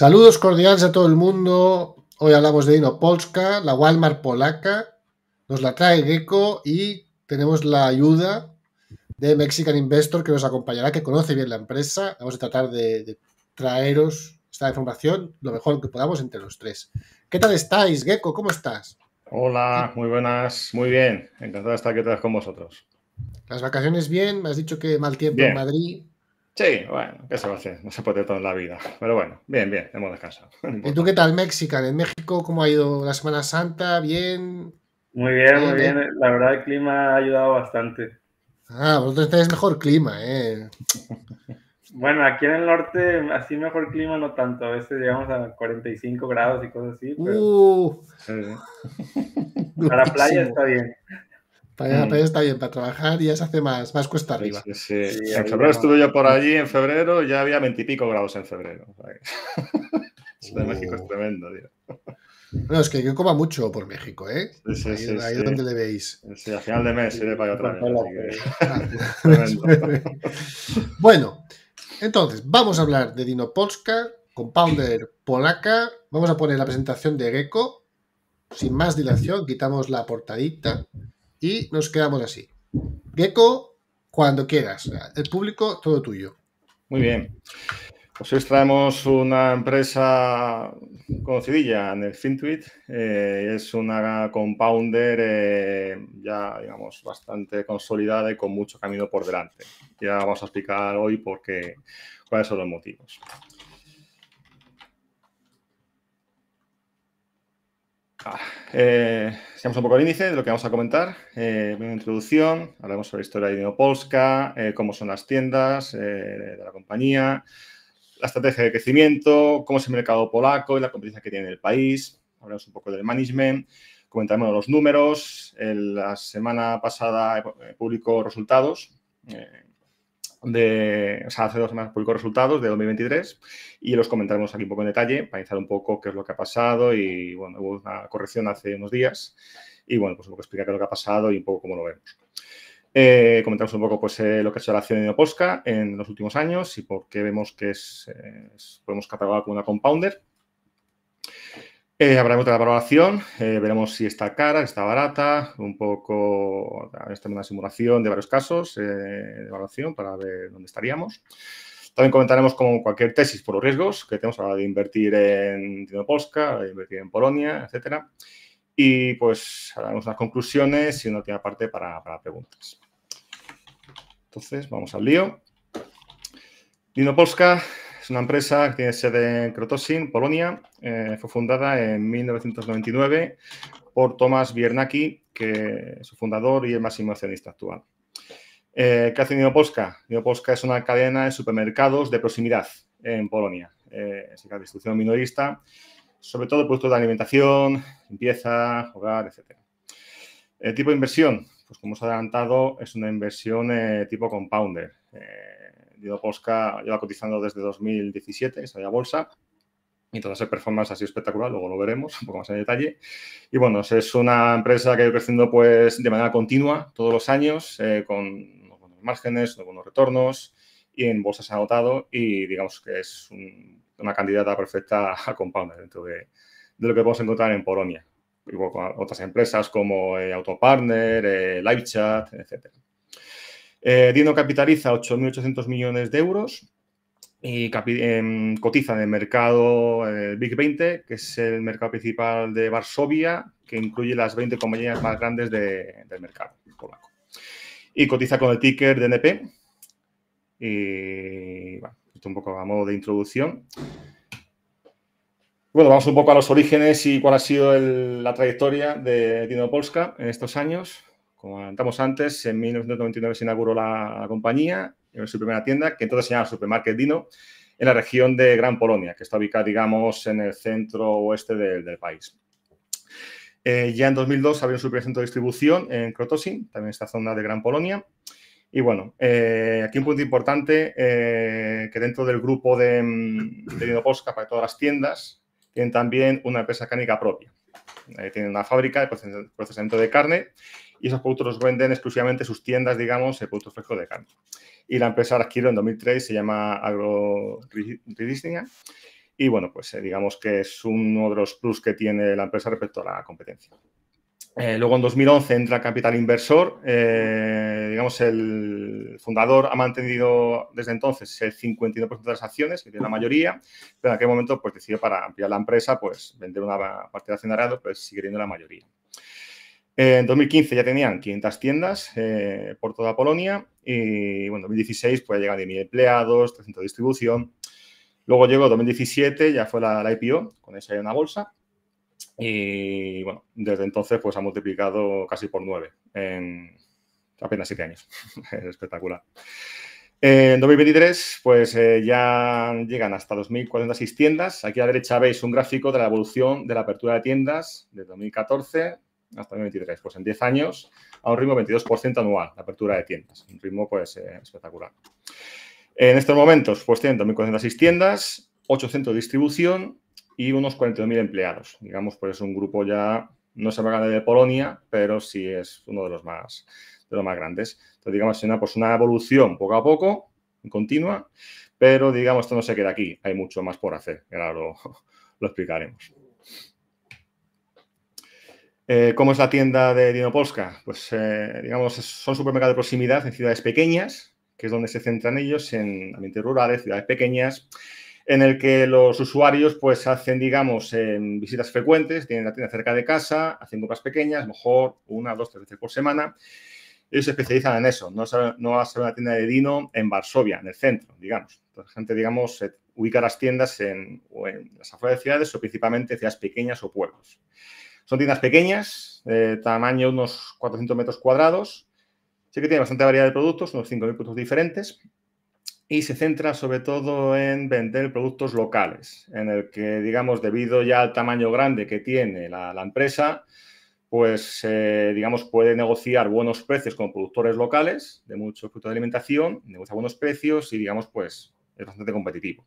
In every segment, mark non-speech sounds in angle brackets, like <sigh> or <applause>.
Saludos cordiales a todo el mundo. Hoy hablamos de Inopolska, la Walmart polaca. Nos la trae Gecko y tenemos la ayuda de Mexican Investor que nos acompañará, que conoce bien la empresa. Vamos a tratar de, traeros esta información lo mejor que podamos entre los tres. ¿Qué tal estáis, Gecko? ¿Cómo estás? Hola, muy buenas, muy bien. Encantado de estar aquí con vosotros. Las vacaciones bien, me has dicho que mal tiempo en Madrid. Sí, bueno, ¿qué se va a hacer? No se puede todo en la vida. Pero bueno, bien, bien, hemos descansado. ¿Y tú qué tal, México? ¿En México cómo ha ido la Semana Santa? ¿Bien? Muy bien, muy bien. La verdad, el clima ha ayudado bastante. Ah, vosotros tenés mejor clima, ¿eh? Bueno, aquí en el norte, así mejor clima no tanto. A veces llegamos a 45 grados y cosas así. Pero... Uh, <laughs> para playa está bien. Para, mm. está bien para trabajar y ya se hace más, más cuesta arriba. Sí, sí, en febrero estuve yo por allí, en febrero ya había veintipico grados en febrero. <laughs> Eso de México es uh. tremendo, tío. Bueno, es que yo coma mucho por México, ¿eh? Sí, ahí, ahí es donde le veis. Sí, al final de mes iré para otra vez. <laughs> Ah, pues, pues, pues. bueno, entonces, vamos a hablar de Dinopolska, Compounder polaca. Vamos a poner la presentación de Gecko. Sin más dilación, quitamos la portadita. Y nos quedamos así. Gecko, cuando quieras. El público, todo tuyo. Muy bien. Pues hoy traemos una empresa conocidilla en el FinTweet. Eh, es una compounder eh, ya, digamos, bastante consolidada y con mucho camino por delante. Ya vamos a explicar hoy por qué, cuáles son los motivos. Ah, eh, seamos un poco al índice de lo que vamos a comentar. una eh, introducción, hablamos sobre la historia de Neopolska, eh, cómo son las tiendas eh, de la compañía, la estrategia de crecimiento, cómo es el mercado polaco y la competencia que tiene el país. Hablamos un poco del management, comentaremos los números. la semana pasada publicó resultados, de, o sea, hace dos semanas publicó resultados de 2023 y los comentaremos aquí un poco en detalle para analizar un poco qué es lo que ha pasado y, bueno, hubo una corrección hace unos días y, bueno, pues un poco explicar qué es lo que ha pasado y un poco cómo lo vemos. Eh, comentamos un poco pues, eh, lo que ha hecho la acción de Neoposca en los últimos años y por qué vemos que es, eh, podemos catalogar como una compounder. Eh, hablaremos de la valoración, eh, veremos si está cara, si está barata, un poco, haremos una simulación de varios casos eh, de valoración para ver dónde estaríamos. También comentaremos como cualquier tesis por los riesgos que tenemos a la hora de invertir en Dinopolska, de invertir en Polonia, etc. Y pues haremos unas conclusiones y una última parte para, para preguntas. Entonces, vamos al lío. Dinopolska es una empresa que tiene sede en Krotosin, Polonia. Eh, fue fundada en 1999 por Tomás Biernacki, que es su fundador y el máximo accionista actual. Eh, ¿Qué hace Neopolska? Neopolska es una cadena de supermercados de proximidad en Polonia. Eh, es una distribución minorista, sobre todo productos de alimentación, limpieza, hogar, etc. El tipo de inversión, pues como os he adelantado, es una inversión tipo compounder. Dido Posca lleva cotizando desde 2017, salió a bolsa. Y entonces su performance ha sido espectacular, luego lo veremos un poco más en detalle. Y bueno, es una empresa que ha ido creciendo pues, de manera continua todos los años, eh, con unos buenos márgenes, unos buenos retornos, y en bolsa se ha notado y digamos que es una candidata perfecta a compounder dentro de, lo que podemos encontrar en Polonia, igual con otras empresas como eh, Autopartner, eh, LiveChat, etcétera. Eh, Dino capitaliza 8.800 millones de euros y em, cotiza en el mercado eh, Big 20, que es el mercado principal de Varsovia, que incluye las 20 compañías más grandes del mercado polaco. Y cotiza con el ticker DNP. Y bueno, esto un poco a modo de introducción. Bueno, vamos un poco a los orígenes y cuál ha sido la trayectoria de Dino Polska en estos años. Como comentamos antes, en 1999 se inauguró la compañía, en su primera tienda, que entonces se llamaba Supermarket Dino, en la región de Gran Polonia, que está ubicada, digamos, en el centro oeste del, país. Eh, ya en 2002 había su primer centro de distribución en Krotosin, también en esta zona de Gran Polonia. Y bueno, eh, aquí un punto importante, eh, que dentro del grupo de, mm, Dino Dinoposca, para todas las tiendas, tienen también una empresa cánica. propia. tienen una fábrica de procesamiento de carne y esos productos los venden exclusivamente sus tiendas, digamos, el producto fresco de carne. Y la empresa la adquirió en 2003, se llama Agro Redistinga. Y bueno, pues eh, digamos que es uno de los plus que tiene la empresa respecto a la competencia. Eh, luego en 2011 entra Capital Inversor. Eh, digamos, el fundador ha mantenido desde entonces el 52% de las acciones, que es la mayoría, pero en aquel momento pues, decidió para ampliar la empresa, pues vender una parte de accionariado, pero pues, sigue siendo la mayoría. Eh, en 2015 ya tenían 500 tiendas eh, por toda Polonia y bueno, en 2016 pues llegan 10.000 empleados, 300 distribución. Luego llegó 2017, ya fue la, IPO, con esa hay una bolsa. Y bueno, desde entonces pues ha multiplicado casi por 9 en apenas 7 años. <laughs> es espectacular. en 2023, pues eh, ya llegan hasta 2.046 tiendas. Aquí a la derecha veis un gráfico de la evolución de la apertura de tiendas de 2014 hasta 2023, pues en 10 años a un ritmo 22% anual, la apertura de tiendas, un ritmo pues eh, espectacular. En estos momentos, pues tienen 2.406 tiendas, 800 de distribución y unos 42.000 empleados. Digamos, pues es un grupo ya, no se va de Polonia, pero sí es uno de los más, de los más grandes. Entonces, digamos, es una, pues una evolución poco a poco, continua, pero digamos, esto no se queda aquí, hay mucho más por hacer, ahora lo <laughs> explicaremos. Eh, ¿Cómo es la tienda de Dino Polska? Pues, eh, digamos, son supermercados de proximidad en ciudades pequeñas, que es donde se centran ellos, en ambientes rurales, ciudades pequeñas, en el que los usuarios, pues, hacen, digamos, em, visitas frecuentes, tienen la tienda cerca de casa, hacen compras pequeñas, mejor una, dos, tres veces por semana. Ellos se especializan en eso, no, va a ser una tienda de Dino en Varsovia, en el centro, digamos. La gente, digamos, ubica las tiendas en, en las afueras de ciudades o principalmente en ciudades pequeñas o pueblos. Son tiendas pequeñas, de tamaño unos 400 metros cuadrados. Sí que tiene bastante variedad de productos, unos 5.000 productos diferentes. Y se centra sobre todo en vender productos locales, en el que, digamos, debido ya al tamaño grande que tiene la, empresa, pues, eh, digamos, puede negociar buenos precios con productores locales de muchos productos de alimentación, negocia buenos precios y, digamos, pues es bastante competitivo.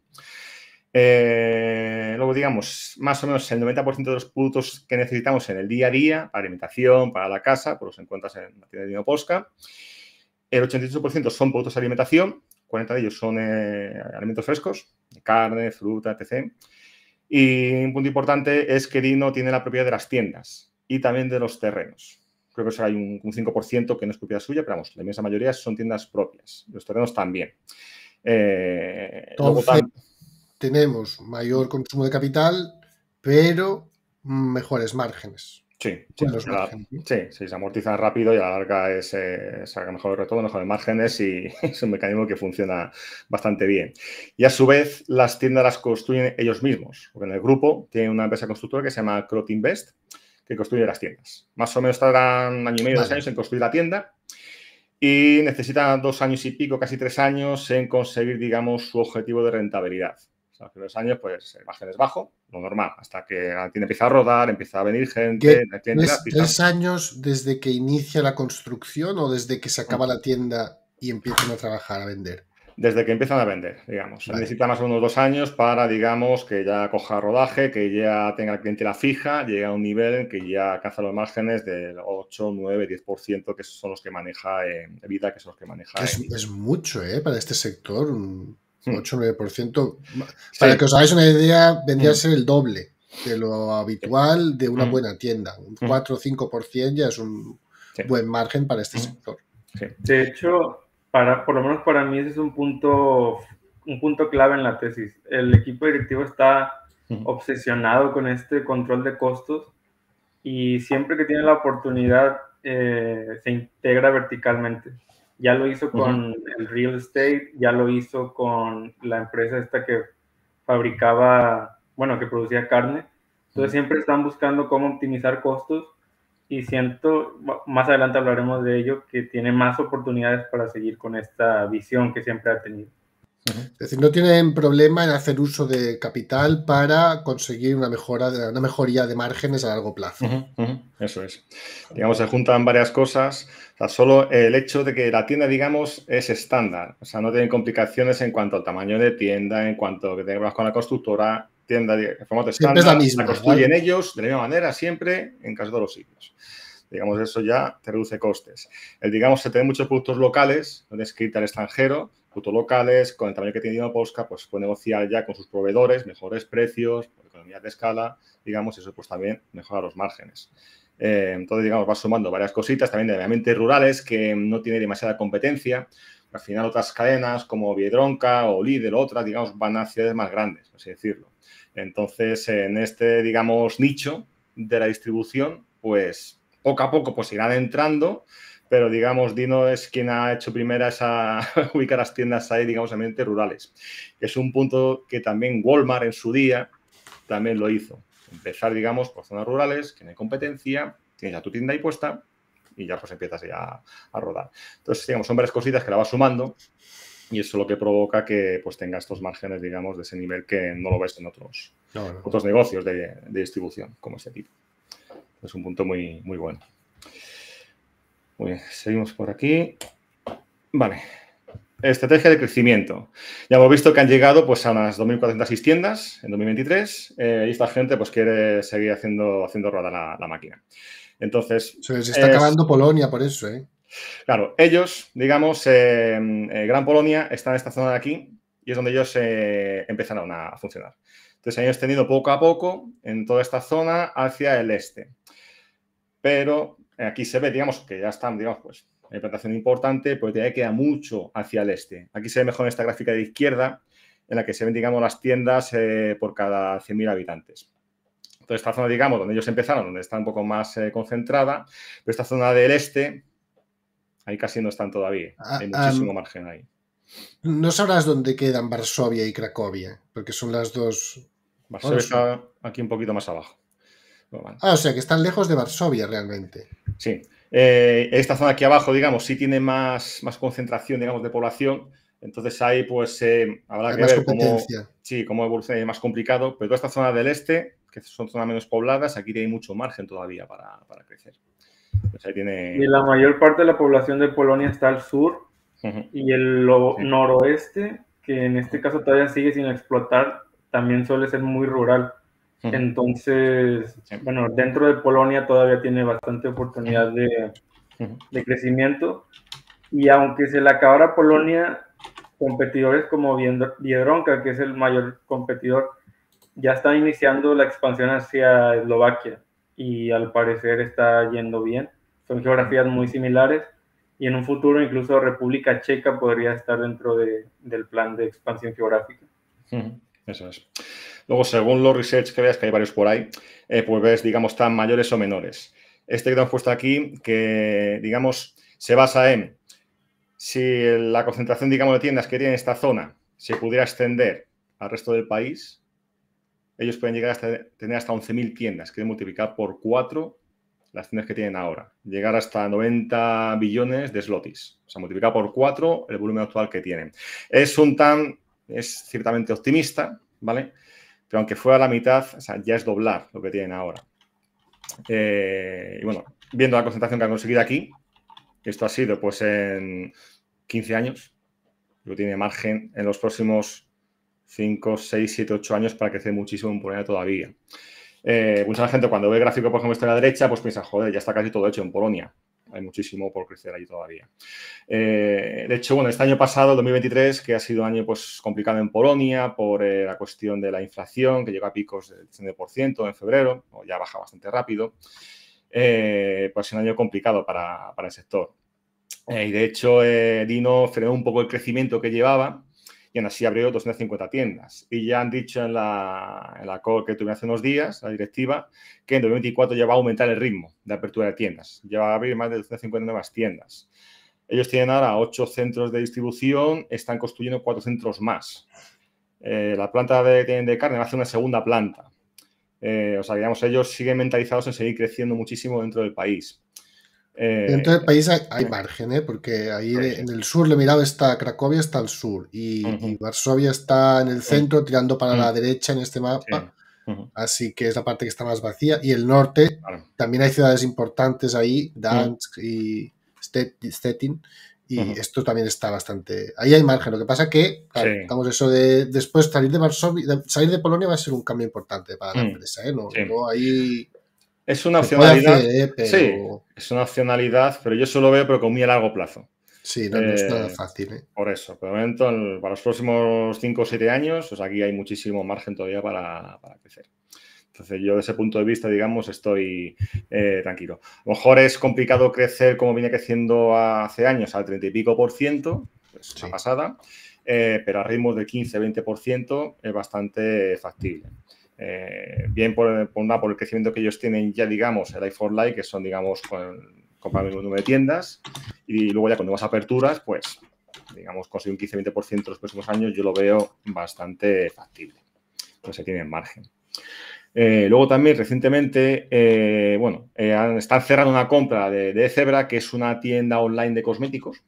Eh, luego, digamos, más o menos el 90% de los productos que necesitamos en el día a día, para alimentación, para la casa, pues los encuentras en la tienda de Posca El 88% son productos de alimentación, 40 de ellos son eh, alimentos frescos, carne, fruta, etc. Y un punto importante es que Dino tiene la propiedad de las tiendas y también de los terrenos. Creo que hay un, 5% que no es propiedad suya, pero vamos, la inmensa mayoría son tiendas propias. Los terrenos también. Eh, tenemos mayor consumo de capital, pero mejores márgenes. Sí, sí, se amortizan rápido y a la larga se eh, saca mejor retorno, mejores márgenes y <laughs> es un mecanismo que funciona bastante bien. Y a su vez, las tiendas las construyen ellos mismos, en el grupo tiene una empresa constructora que se llama Crotinvest Invest, que construye las tiendas. Más o menos tardan año y medio, dos años en construir la tienda y necesitan dos años y pico, casi tres años, en conseguir, digamos, su objetivo de rentabilidad los primeros años, pues el margen es bajo, lo normal, hasta que la tienda empieza a rodar, empieza a venir gente. tres, años desde que inicia la construcción o desde que se acaba la tienda y empiezan a trabajar, a vender? Desde que empiezan a vender, digamos. Necesita más o menos dos años para, digamos, que ya coja rodaje, que ya tenga cliente la fija, llegue a un nivel en que ya alcanza los márgenes del 8, 9, 10%, que son los que maneja eh, Vida, que son los que maneja. Es, mucho, ¿eh? Para este sector. 8 9%. Hmm. Para que os hagáis una idea, vendría a hmm. ser el doble de lo habitual de una hmm. buena tienda. Un 4 o 5% ya es un buen margen para este sector. De hecho, para, por lo menos para mí ese es un punto, un punto clave en la tesis. El equipo directivo está obsesionado con este control de costos y siempre que tiene la oportunidad eh, se integra verticalmente. Ya lo hizo con el real estate, ya lo hizo con la empresa esta que fabricaba, bueno, que producía carne. Entonces siempre están buscando cómo optimizar costos y siento, más adelante hablaremos de ello, que tiene más oportunidades para seguir con esta visión que siempre ha tenido. Es decir, no tienen problema en hacer uso de capital para conseguir una, mejora, una mejoría de márgenes a largo plazo. Eso es. Digamos, se juntan varias cosas. solo el hecho de que la tienda, digamos, es estándar. O sea, no tienen complicaciones en cuanto al tamaño de tienda, en cuanto a que tengas con la constructora, tienda de formato estándar. Es la, misma, la construyen ellos de la misma manera siempre en caso de los sitios digamos, eso ya te reduce costes. El, digamos, se tienen muchos productos locales, no tienes al extranjero, locales, con el tamaño que tiene posca pues puede negociar ya con sus proveedores mejores precios, economía de escala, digamos, eso pues también mejora los márgenes. Eh, entonces, digamos, va sumando varias cositas, también de rurales que no tiene demasiada competencia. Al final otras cadenas como Viedronca o Lidl, otras, digamos, van a ciudades más grandes, así decirlo. Entonces, en este, digamos, nicho de la distribución, pues poco a poco pues irán entrando pero digamos, Dino es quien ha hecho primera esa, <laughs> ubicar las tiendas ahí, digamos, en rurales. Es un punto que también Walmart en su día también lo hizo. Empezar, digamos, por zonas rurales, que no hay competencia, tienes ya tu tienda ahí puesta y ya pues empiezas ya a, rodar. Entonces, digamos, son varias cositas que la vas sumando y eso es lo que provoca que pues tenga estos márgenes, digamos, de ese nivel que no lo ves en otros, otros negocios de, de, distribución como este tipo. Es un punto muy, muy bueno. Pues, seguimos por aquí. Vale. Estrategia de crecimiento. Ya hemos visto que han llegado pues, a unas 2.406 tiendas en 2023 y eh, esta gente pues, quiere seguir haciendo, haciendo rodar la, máquina. Entonces. Se está acabando Polonia por eso, ¿eh? Claro, ellos, digamos, Gran Polonia está en esta zona de aquí y es donde ellos eh, empezaron a, funcionar. Entonces, han extendido poco a poco en toda esta zona hacia el este. Pero eh, aquí se ve, digamos, que ya están, digamos, pues, hay plantación importante, pero todavía queda mucho hacia el este. Aquí se ve mejor en esta gráfica de izquierda, en la que se ven, digamos, las tiendas eh, por cada 100.000 habitantes. Entonces, esta zona, digamos, donde ellos empezaron, donde está un poco más eh, concentrada, pero esta zona del este, ahí casi no están todavía. Ah, hay muchísimo ah, margen ahí. No sabrás dónde quedan Varsovia y Cracovia, porque son las dos. Varsovia está aquí un poquito más abajo. Ah, o sea que están lejos de Varsovia realmente. Sí. Eh, esta zona aquí abajo, digamos, sí tiene más, más concentración, digamos, de población. Entonces ahí pues eh, habrá que ver sí, cómo evoluciona, es más complicado. Pero toda esta zona del este, que son zonas menos pobladas, aquí hay mucho margen todavía para, crecer. tiene... Y la mayor parte de la población de Polonia está al sur y el noroeste, que en este caso todavía sigue sin explotar, también suele ser muy rural. Entonces, bueno, dentro de Polonia todavía tiene bastante oportunidad de, crecimiento. Y aunque se le acabara Polonia, competidores como Biedronka, que es el mayor competidor, ya están iniciando la expansión hacia Eslovaquia y al parecer está yendo bien. Son geografías muy similares y en un futuro incluso República Checa podría estar dentro del plan de expansión geográfica. Eso es. Luego, según los research que veas, que hay varios por ahí, eh, pues ves, digamos, tan mayores o menores. Este que te hemos puesto aquí, que, digamos, se basa en si la concentración, digamos, de tiendas que tiene esta zona se pudiera extender al resto del país, ellos pueden llegar a tener hasta 11.000 tiendas, que multiplicar por 4 las tiendas que tienen ahora, llegar hasta 90 billones de slotis, o sea, multiplicar por 4 el volumen actual que tienen. Es un tan... es ciertamente optimista, ¿vale? Pero aunque fuera la mitad, o sea, ya es doblar lo que tienen ahora. Eh, y bueno, viendo la concentración que han conseguido aquí, esto ha sido pues en 15 años, lo tiene margen en los próximos 5, 6, 7, 8 años para crecer muchísimo en Polonia todavía. Eh, mucha gente cuando ve el gráfico, por ejemplo, esto a la derecha, pues piensa, joder, ya está casi todo hecho en Polonia hay muchísimo por crecer ahí todavía. Eh, de hecho, bueno, este año pasado, 2023, que ha sido un año pues, complicado en Polonia por eh, la cuestión de la inflación, que llegó a picos del 100% en febrero, o ya baja bastante rápido, eh, pues es un año complicado para, para el sector. y de hecho, Dino frenó un poco el crecimiento que llevaba y aún así abrió 250 tiendas. Y ya han dicho en la, en que tuve hace unos días, la directiva, que en 2024 ya va a aumentar el ritmo de apertura de tiendas. Ya va a abrir más de 250 nuevas tiendas. Ellos tienen ahora ocho centros de distribución, están construyendo cuatro centros más. Eh, la planta de, carne va a hacer una segunda planta. Eh, o sea, digamos, ellos siguen mentalizados en seguir creciendo muchísimo dentro del país. Eh, Dentro del país hay, eh, margen, ¿eh? porque ahí en el sur, le mirado, está Cracovia, está al sur, y, Varsovia está en el centro, tirando para la mm. derecha en este mapa. Así que es la parte que está más vacía. Y el norte, también hay ciudades importantes ahí, Dansk y Stettin, y esto también está bastante. Ahí hay margen. Lo que pasa que, claro, digamos, eso de después salir de Varsovia, salir de Polonia va a ser un cambio importante para la mm. empresa. ¿eh? No, eh, es una opcionalidad. pero... Sí, es una nacionalidad, pero yo solo veo, pero con muy a largo plazo. Sí, no, es nada eh, fácil. ¿eh? Por eso, por momento, para los próximos 5 o 7 años, pues aquí hay muchísimo margen todavía para, para crecer. Entonces, yo de ese punto de vista, digamos, estoy tranquilo. A lo mejor es complicado crecer como viene creciendo hace años, al 30 y pico por ciento, pues una pasada, pero a ritmos de 15, 20 por ciento es bastante factible. Eh, bien por, por, por el crecimiento que ellos tienen ya, digamos, el 4 Live, que son, digamos, con, comprar el número de tiendas, y luego ya con nuevas aperturas, pues, digamos, conseguir un 15-20% los próximos años, yo lo veo bastante factible. Entonces, se tiene margen. Eh, luego también recientemente, eh, bueno, están cerrando una compra de, Zebra, que es una tienda online de cosméticos.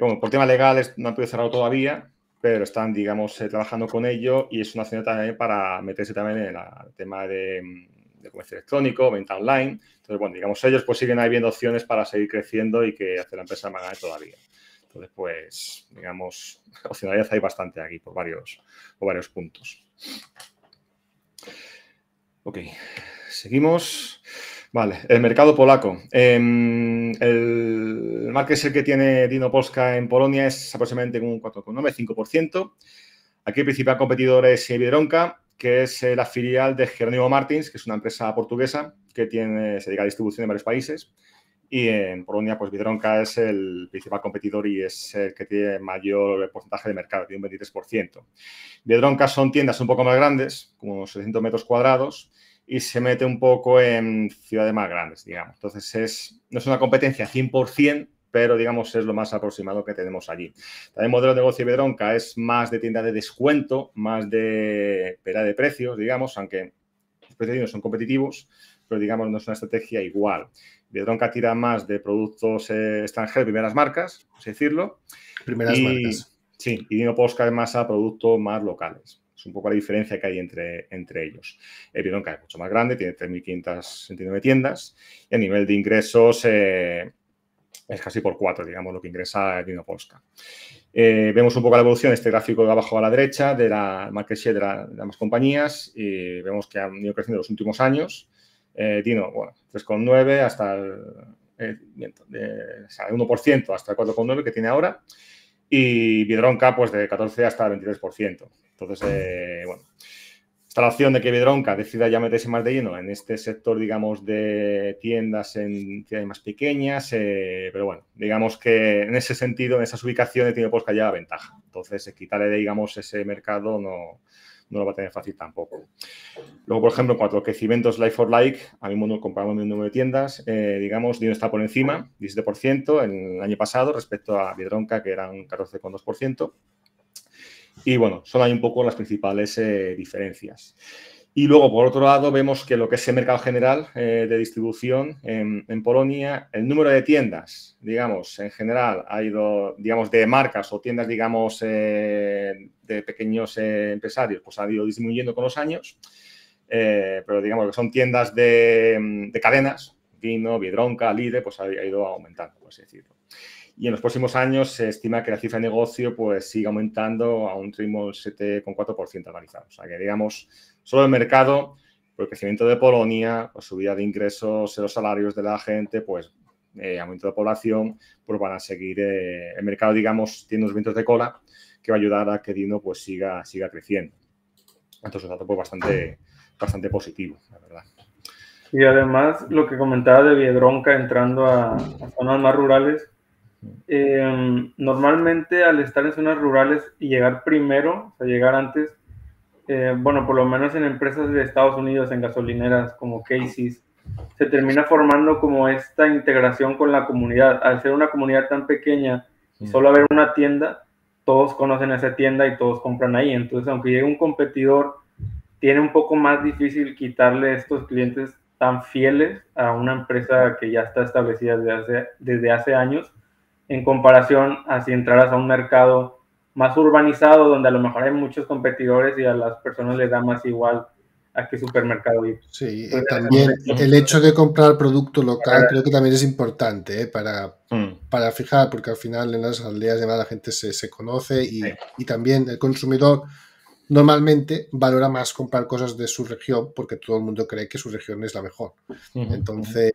bueno, por temas legales no han podido cerrar todavía, pero están, digamos, eh, trabajando con ello y es una opción también para meterse también en el tema mm, de, comercio electrónico, venta online. Entonces, bueno, digamos, ellos pues siguen ahí viendo opciones para seguir creciendo y que hacer la empresa más grande todavía. Entonces, pues, digamos, <laughs> opcionalidad hay bastante aquí por varios, por varios puntos. Ok, seguimos. Vale, el mercado polaco. Em, el market share que tiene Dino Polska en Polonia es aproximadamente un 4,9, 5%. Aquí el principal competidor es Biedronka, que es eh, la filial de Jerónimo Martins, que es una empresa portuguesa que tiene, se dedica a distribución en varios países. Y en Polonia, pues Biedronka es el principal competidor y es el que tiene mayor porcentaje de mercado, tiene un 23%. Biedronka son tiendas un poco más grandes, como unos 600 metros cuadrados, y se mete un poco en ciudades más grandes, digamos. Entonces, es, no es una competencia 100%, pero digamos es lo más aproximado que tenemos allí. También el modelo de negocio de Bedronca es más de tienda de descuento, más de pera de precios, digamos, aunque los precios son competitivos, pero digamos no es una estrategia igual. Bedronca tira más de productos eh, extranjeros, primeras marcas, por así decirlo. Primeras marcas. Sí, y Dino Posca es más a productos más locales un poco la diferencia que hay entre, entre ellos. Evidonca eh, es mucho más grande, tiene 3.569 tiendas y a nivel de ingresos eh, es casi por cuatro, digamos, lo que ingresa Dino Eh, vemos un poco la evolución, este gráfico de abajo a la derecha, de la market de, las ambas compañías y vemos que han ido creciendo en los últimos años. Eh, Dino, bueno, 3,9 hasta el 1% hasta el 4,9 que tiene ahora y Biedronka, pues de 14 hasta el 23%. Entonces, eh, bueno, está la opción de que Vedronca decida ya meterse más de lleno en este sector, digamos, de tiendas en ciudades más pequeñas, eh, pero bueno, digamos que en ese sentido, en esas ubicaciones, tiene Posca ya ventaja. Entonces, eh, quitarle, digamos, ese mercado no, lo va a tener fácil tampoco. Luego, por ejemplo, en cuanto a crecimientos like for like, a mismo comparamos el número de tiendas, eh, digamos, Dino está por encima, 17% en el año pasado respecto a Biedronca, que era un 14,2%. Y bueno, son ahí un poco las principales eh, diferencias. Y luego, por otro lado, vemos que lo que es el mercado general eh, de distribución en, Polonia, el número de tiendas, digamos, en general ha ido, digamos, de marcas o tiendas, digamos, eh, de pequeños empresarios, pues ha ido disminuyendo con los años. pero digamos que son tiendas de, cadenas, Vino, Biedronca, Lide, pues ha, ha ido aumentando, por así decirlo. Y en los próximos años se estima que la cifra de negocio pues, sigue aumentando a un ritmo del 7,4% anualizado. O sea que, digamos, solo el mercado, por el crecimiento de Polonia, por subida de ingresos, los salarios de la gente, pues eh, aumento de población, pues van a seguir. Eh, el mercado, digamos, tiene unos vientos de cola que va a ayudar a que Dino pues, siga, siga creciendo. Entonces, un dato pues, bastante, bastante positivo, la verdad. Y además, lo que comentaba de Viedronca entrando a zonas más rurales, Em, normalmente al estar en zonas rurales y llegar primero, o sea, llegar antes, eh, bueno, por lo menos en empresas de Estados Unidos, en gasolineras como Casey's, se termina formando como esta integración con la comunidad. Al ser una comunidad tan pequeña solo haber una tienda, todos conocen esa tienda y todos compran ahí. Entonces, aunque llegue un competidor, tiene un poco más difícil quitarle estos clientes tan fieles a una empresa que ya está establecida desde desde hace años en comparación a si entraras a un mercado más urbanizado donde a lo mejor hay muchos competidores y a las personas les da más igual a qué supermercado ir. Sí, también el hecho de comprar producto local creo que también es importante ¿eh? para, mm. para fijar, porque al final en las aldeas más la gente se, conoce y, también el consumidor normalmente valora más comprar cosas de su región porque todo el mundo cree que su región es la mejor. Entonces,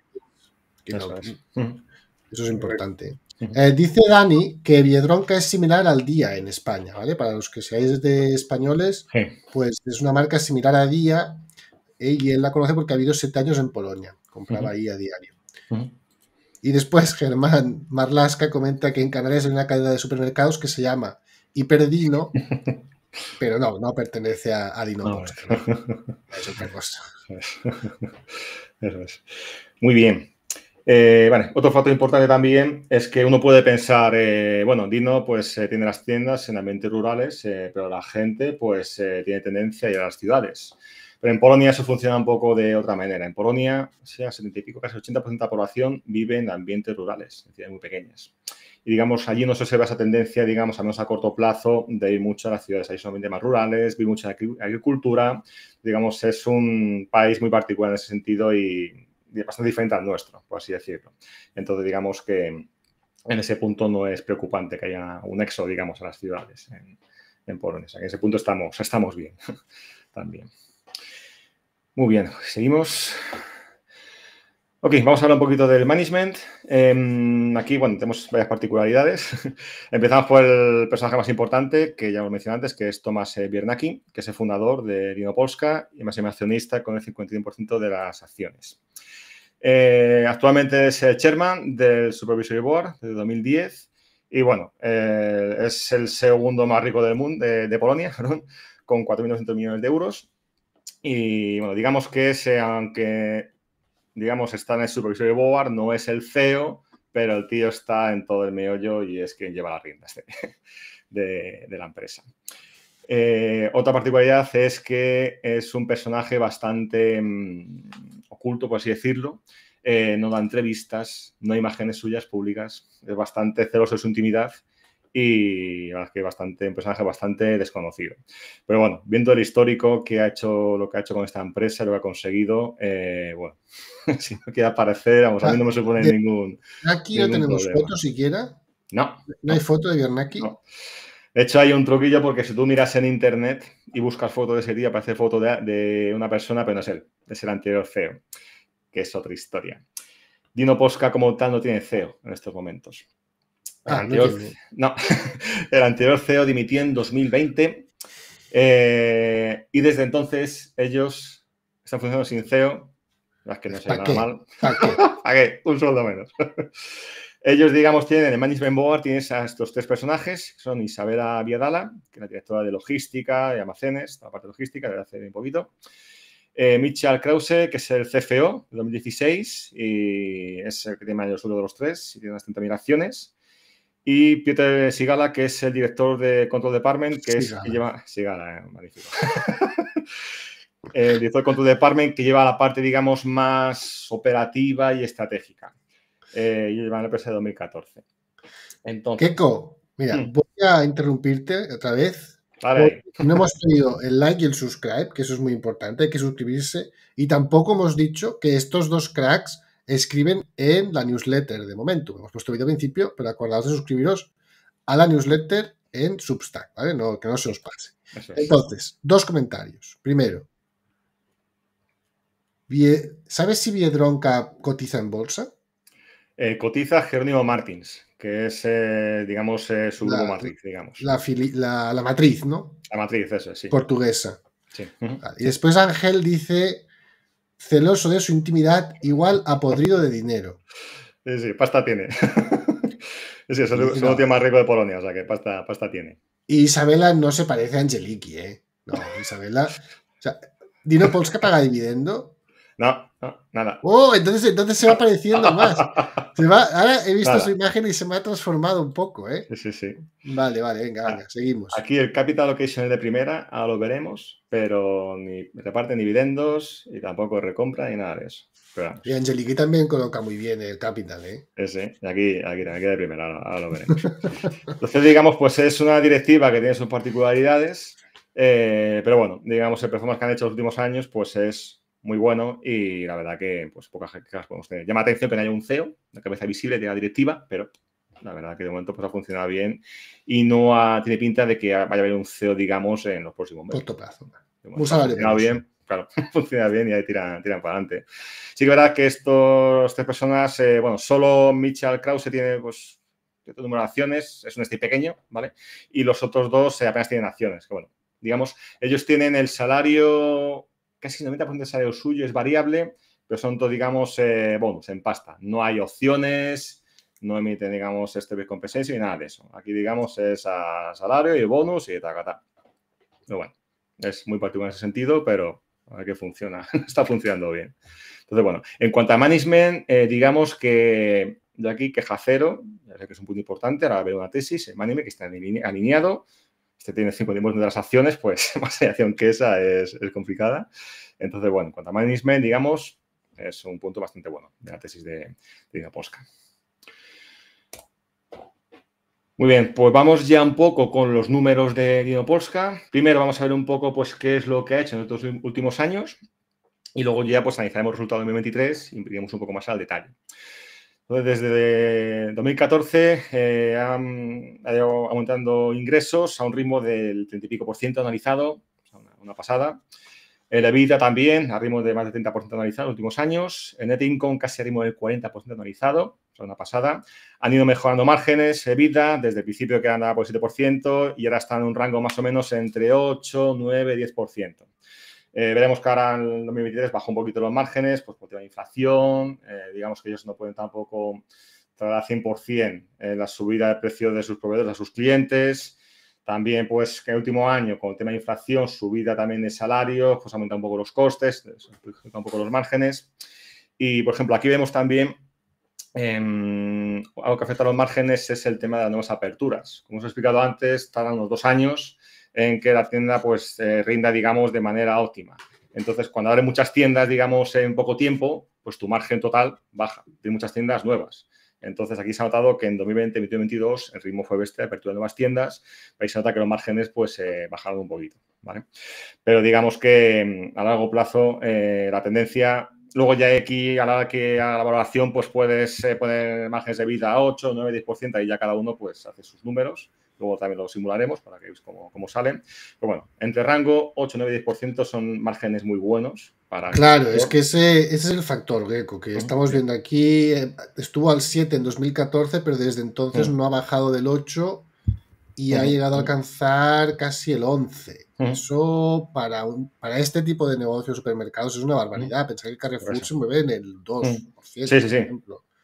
eso, es. eso es importante. Eh, dice Dani que Viedronca es similar al Día en España, ¿vale? Para los que seáis de españoles, pues es una marca similar a Día eh, y él la conoce porque ha habido siete años en Polonia, compraba ahí a diario. Y después Germán Marlasca comenta que en Canarias hay una cadena de supermercados que se llama Hiperdino, <laughs> pero no, no pertenece a, a Dino Es otra <laughs> Muy bien. Eh, otro factor importante también es que uno puede pensar, eh, bueno, Dino pues eh, tiene las tiendas en ambientes rurales, pero la gente pues tiene tendencia a ir a las ciudades. Pero en Polonia eso funciona un poco de otra manera. En Polonia, sea 70 y casi 80% de la población vive en ambientes rurales, en ciudades muy pequeñas. Y digamos, allí no se observa esa tendencia, digamos, al menos a corto plazo, de ir mucho a las ciudades. hay son ambientes más rurales, vive mucha agricultura. Digamos, es un país muy particular en ese sentido y bastante diferente al nuestro, por así decirlo. Entonces, digamos que en ese punto no es preocupante que haya un éxodo, digamos, a las ciudades en, Polonia. en ese punto estamos, estamos bien <laughs> también. Muy bien, seguimos. Ok, vamos a hablar un poquito del management. Em, aquí, bueno, tenemos varias particularidades. <laughs> Empezamos por el personaje más importante, que ya os mencioné antes, que es Tomás eh, Biernacki, que es el fundador de Polska y más accionista con el 51% de las acciones. Eh, actualmente es el chairman del Supervisory Board de 2010 y, bueno, eh, es el segundo más rico del mundo, de, Polonia, <laughs> con 4.900 millones de euros. Y, bueno, digamos que es, aunque digamos, está en el de board, no es el CEO, pero el tío está en todo el meollo y es quien lleva las riendas de, <laughs> la empresa. Eh, otra particularidad es que es un personaje bastante mm, oculto, por así decirlo. Eh, no da entrevistas, no hay imágenes suyas públicas, es bastante celoso de su intimidad y que bastante, un personaje bastante desconocido. Pero bueno, viendo el histórico que ha hecho, lo que ha hecho con esta empresa, lo que ha conseguido, eh, bueno, <laughs> si no quiere aparecer, vamos, a mí no me supone ningún. ¿Aquí no tenemos foto siquiera? No. ¿No hay foto de Bernacchi. De hecho, hay un truquillo porque si tú miras en internet y buscas foto de ese día, aparece foto de, de una persona, pero no es él, es el anterior CEO, que es otra historia. Dino Posca como tal no tiene CEO en estos momentos no, ah, el anterior <laughs> <laughs> CEO dimitió en 2020 eh, y desde entonces ellos están funcionando sin CEO. Las que no se nada mal. <laughs> Un sueldo menos. ellos, digamos, tienen en el Management Board, tienes a estos tres personajes, que son Isabela Viadala, que es la directora de logística, y almacenes, la parte logística, de hace un poquito. Eh, Mitchell Krause, que es el CFO de 2016 y es el que tiene mayor sueldo de los tres y tiene unas 30.000 acciones y Peter Sigala, que es el director de Control Department, que que lleva. Sigala, eh, <laughs> director de Control Department que lleva la parte, digamos, más operativa y estratégica. Eh, y lleva la empresa de 2014. Entonces. Keiko, mira, mm. voy a interrumpirte otra vez. No hemos tenido el like y el subscribe, que eso es muy importante, hay que suscribirse. Y tampoco hemos dicho que estos dos cracks escriben en la newsletter de momento. Hemos puesto vídeo al principio, pero acordaos de suscribiros a la newsletter en Substack, ¿vale? que no se os pase. Entonces, dos comentarios. Primero, ¿sabes si Viedronca cotiza en bolsa? Eh, cotiza Jerónimo Martins, que es, eh, digamos, eh, su matriz, digamos. La, matriz, ¿no? La matriz, eso, sí. Portuguesa. Sí. Y después Ángel dice celoso de su intimidad, igual a podrido de dinero. Sí, sí, pasta tiene. <laughs> es el no. más rico de Polonia, o sea que pasta, pasta tiene. Y Isabela no se parece a Angeliki, ¿eh? No, Isabela. O sea, Dino Polska paga dividendo. No, no, nada. Oh, entonces, entonces se va apareciendo más. <laughs> ahora he visto su imagen y se me ha transformado un poco, ¿eh? Sí, sí, sí. Vale, vale, venga, ah, venga, seguimos. Aquí el capital allocation es de primera, ahora lo veremos, pero ni reparte dividendos y tampoco recompra ni nada de eso. y Angeliki también coloca muy bien el capital, ¿eh? Ese, aquí, aquí, aquí de primera, ahora, lo veremos. Entonces, digamos, pues es una directiva que tiene sus particularidades, eh, pero bueno, digamos, el performance que han hecho los últimos años, pues es muy bueno y la verdad que pues pocas quejas podemos tener. Llama atención que no haya un CEO, la cabeza visible de la directiva, pero la verdad que de momento pues ha funcionado bien y no tiene pinta de que vaya a haber un CEO, digamos, en los próximos meses. Corto plazo. bien, claro, <laughs> funciona bien y ahí tiran, para adelante. Sí que verdad que estos tres personas, eh, bueno, solo Mitchell Krause tiene pues cierto número de acciones, es un estilo pequeño, ¿vale? Y los otros dos eh, apenas tienen acciones, que bueno, digamos, ellos tienen el salario casi 90% de salario suyo es variable, pero son todo digamos, eh, bonus en pasta. No hay opciones, no emiten, digamos, este y nada de eso. Aquí, digamos, es a salario y bonus y ta, Pero bueno, es muy particular en ese sentido, pero a ver qué funciona. <laughs> Está funcionando bien. Entonces, bueno, en cuanto a management, eh, digamos que de aquí queja cero, ya sé que es un punto importante, ahora veo una tesis, el management que está alineado este tiene cinco millones de las acciones, pues <laughs> más acción que esa es, complicada. Entonces, bueno, en cuanto a management, digamos, es un punto bastante bueno de la tesis de, Dinopolska. Muy bien, pues vamos ya un poco con los números de Dinopolska. Polska. Primero vamos a ver un poco pues, qué es lo que ha hecho en estos últimos años y luego ya pues, analizaremos el resultado de 2023 y iremos un poco más al detalle desde 2014 eh, eh, han, ido aumentando ingresos a un ritmo del 30 y pico por ciento analizado, una, pasada. El eh, EBITDA también a ritmo de más del 30% analizado en los últimos años. El net casi a ritmo del 40% analizado, una pasada. Han ido mejorando márgenes, EBITDA, desde el principio que andaba por el 7% y ahora están en un rango más o menos entre 8, 9, 10%. Eh, veremos que ahora en 2023 bajó un poquito los márgenes, pues por tema de inflación, eh, digamos que ellos no pueden tampoco traer al 100% eh, la subida de precios de sus proveedores a sus clientes. También, pues, que el último año, con el tema de inflación, subida también de salarios, pues aumenta un poco los costes, aumenta un poco los márgenes. Y, por ejemplo, aquí vemos también em, algo que afecta a los márgenes es el tema de las nuevas aperturas. Como os he explicado antes, tardan unos dos años en que la tienda pues eh, rinda, digamos, de manera óptima. Entonces, cuando abre muchas tiendas, digamos, en poco tiempo, pues tu margen total baja. tiene muchas tiendas nuevas. Entonces, aquí se ha notado que en 2020, 2022, el ritmo fue de apertura de nuevas tiendas, ahí se nota que los márgenes pues eh, bajaron un poquito, ¿vale? Pero digamos que mm, a largo plazo eh, la tendencia Luego ya aquí a la que a la valoración pues puedes poner márgenes de vida a 8, 9, 10% ahí ya cada uno pues hace sus números. Luego también lo simularemos para que veáis cómo, cómo salen. Pero bueno, entre rango 8, 9 y 10% son márgenes muy buenos para... Claro, es que ese, ese, es el factor, Gecko, que estamos viendo aquí. Eh, estuvo al 7 en 2014, pero desde entonces no ha bajado del 8 y ha llegado a alcanzar casi el 11. Eso para, para este tipo de negocios, supermercados, es una barbaridad. Pensar que Carrefour se mueve en el 2%, sí, sí, sí.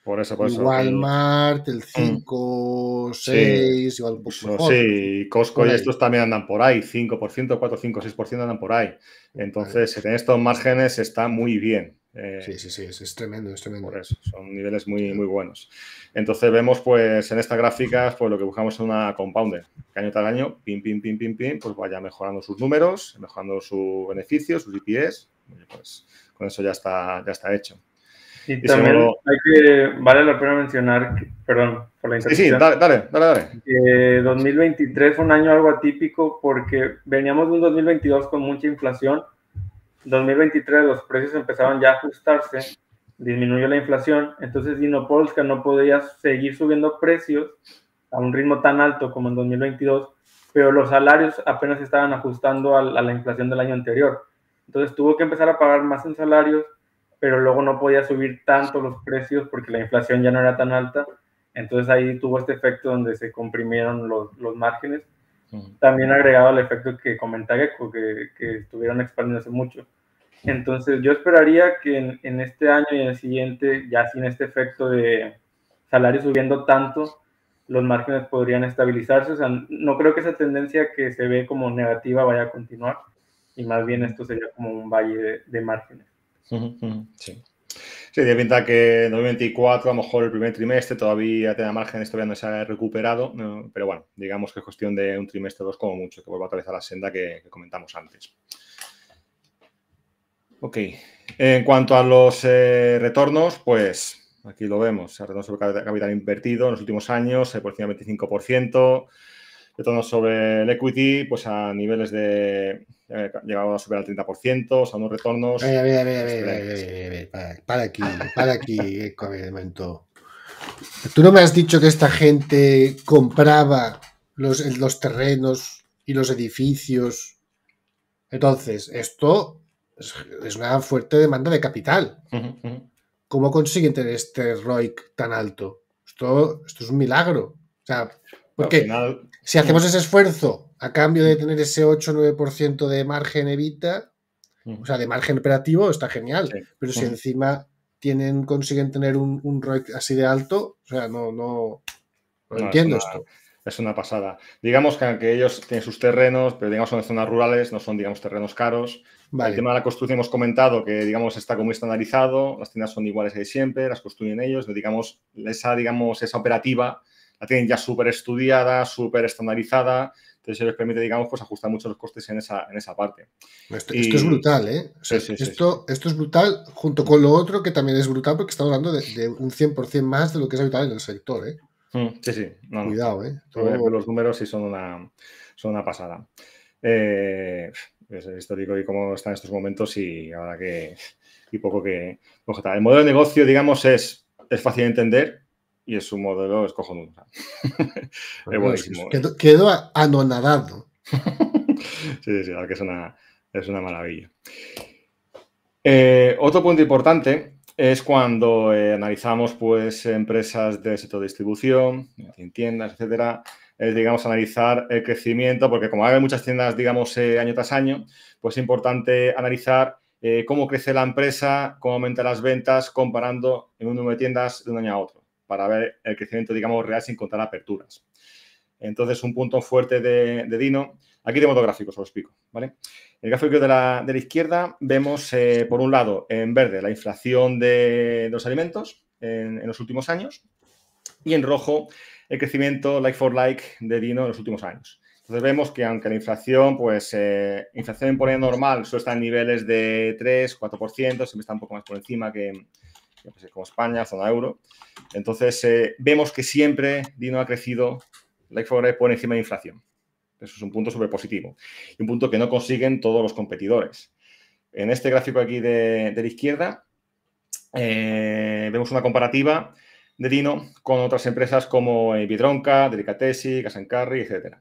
Por eso, por eso. Walmart, el 5, mm. 6, igual por poco Sí, Costco y estos también andan por ahí, 5%, 4, 5, 6% andan por ahí. Entonces, en estos márgenes está muy bien. Eh, sí, sí, sí, es, tremendo, es tremendo. Por eso, son niveles muy, muy buenos. Entonces vemos pues en estas gráficas pues lo que buscamos es una compounder. Que año tras año, pim, pim, pim, pim, pim, pues vaya mejorando sus números, mejorando sus beneficios, sus IPS. Pues con eso ya está, ya está hecho. Y, también hay que, vale la pena mencionar, perdón por la interrupción. Sí, sí, dale, dale, dale. 2023 fue un año algo atípico porque veníamos de un 2022 con mucha inflación. 2023 los precios empezaban ya a ajustarse, disminuyó la inflación, entonces Dinopolska no podía seguir subiendo precios a un ritmo tan alto como en 2022, pero los salarios apenas estaban ajustando a la inflación del año anterior. Entonces tuvo que empezar a pagar más en salarios pero luego no podía subir tanto los precios porque la inflación ya no era tan alta. Entonces ahí tuvo este efecto donde se comprimieron los, los márgenes. También agregado al efecto que comentaba, que, que, estuvieron expandiéndose mucho. Entonces yo esperaría que en, este año y en el siguiente, ya sin este efecto de salario subiendo tanto, los márgenes podrían estabilizarse. O sea, no creo que esa tendencia que se ve como negativa vaya a continuar y más bien esto sería como un valle de márgenes. Sí. tiene pinta que en 2024, a lo mejor el primer trimestre todavía tenga margen, esto no se ha recuperado, pero bueno, digamos que es cuestión de un trimestre o dos como mucho, que vuelva a atravesar la senda que, comentamos antes. Ok, en cuanto a los eh, retornos, pues aquí lo vemos, el retorno sobre capital invertido en los últimos años, eh, por encima del 25%, retorno sobre el equity, pues a niveles de llegado a superar el 30%, o unos retornos. para, para, aquí, para aquí, eh, momento. Tú no me has dicho que esta gente compraba los, los terrenos y los edificios. Entonces, esto es una fuerte demanda de capital. ¿Cómo consiguen tener este ROIC tan alto? Esto, esto es un milagro. O sea, porque si hacemos mm. ese esfuerzo a cambio de mm. tener ese 8-9% de margen evita, o sea, de margen operativo, está genial. Pero si encima tienen, consiguen tener un, un así de alto, o sea, no, no, entiendo esto. Es una pasada. Digamos que ellos tienen sus terrenos, pero digamos son zonas rurales, no son, digamos, terrenos caros. El tema de la construcción hemos comentado que, digamos, está como estandarizado, las tiendas son iguales ahí siempre, las construyen ellos, digamos, esa, digamos, esa operativa la tienen ya súper estudiada, súper estandarizada, entonces, se les permite, digamos, pues ajustar mucho los costes en esa, en esa parte. Esto, es brutal, ¿eh? esto, esto es brutal junto con lo otro que también es brutal porque estamos hablando de, un 100% más de lo que es habitual en el sector, ¿eh? Mm, sí, sí. Cuidado, ¿eh? Todos Los números sí son una, una pasada. Eh, es histórico y cómo están estos momentos y ahora que... Y poco que... El modelo de negocio, digamos, es, es fácil de entender y es un modelo, es cojonudo. <laughs> Quedó, anonadado. <laughs> sí, sí, que es una, maravilla. Eh, otro punto importante es cuando eh, analizamos pues, empresas de sector de distribución, tiendas, etcétera, es, digamos, analizar el crecimiento, porque como hay muchas tiendas, digamos, eh, año tras año, pues es importante analizar cómo crece la empresa, cómo aumentan las ventas, comparando en un número de tiendas de un año a otro para ver el crecimiento, digamos, real sin contar aperturas. Entonces, un punto fuerte de, Dino. Aquí tenemos dos gráficos, os lo explico. ¿vale? El gráfico de la, de la izquierda vemos, eh, por un lado, en verde, la inflación de, los alimentos en, los últimos años y en rojo, el crecimiento like for like de Dino en los últimos años. Entonces vemos que aunque la inflación, pues eh, inflación en normal solo está en niveles de 3, 4%, siempre está un poco más por encima que, como España, zona euro. Entonces, eh, vemos que siempre Dino ha crecido, la por encima de inflación. Eso es un punto súper positivo. Y un punto que no consiguen todos los competidores. En este gráfico aquí de, la izquierda, eh, vemos una comparativa de Dino con otras empresas como Vidronca, eh, Delicatesi, Casancarri, etc.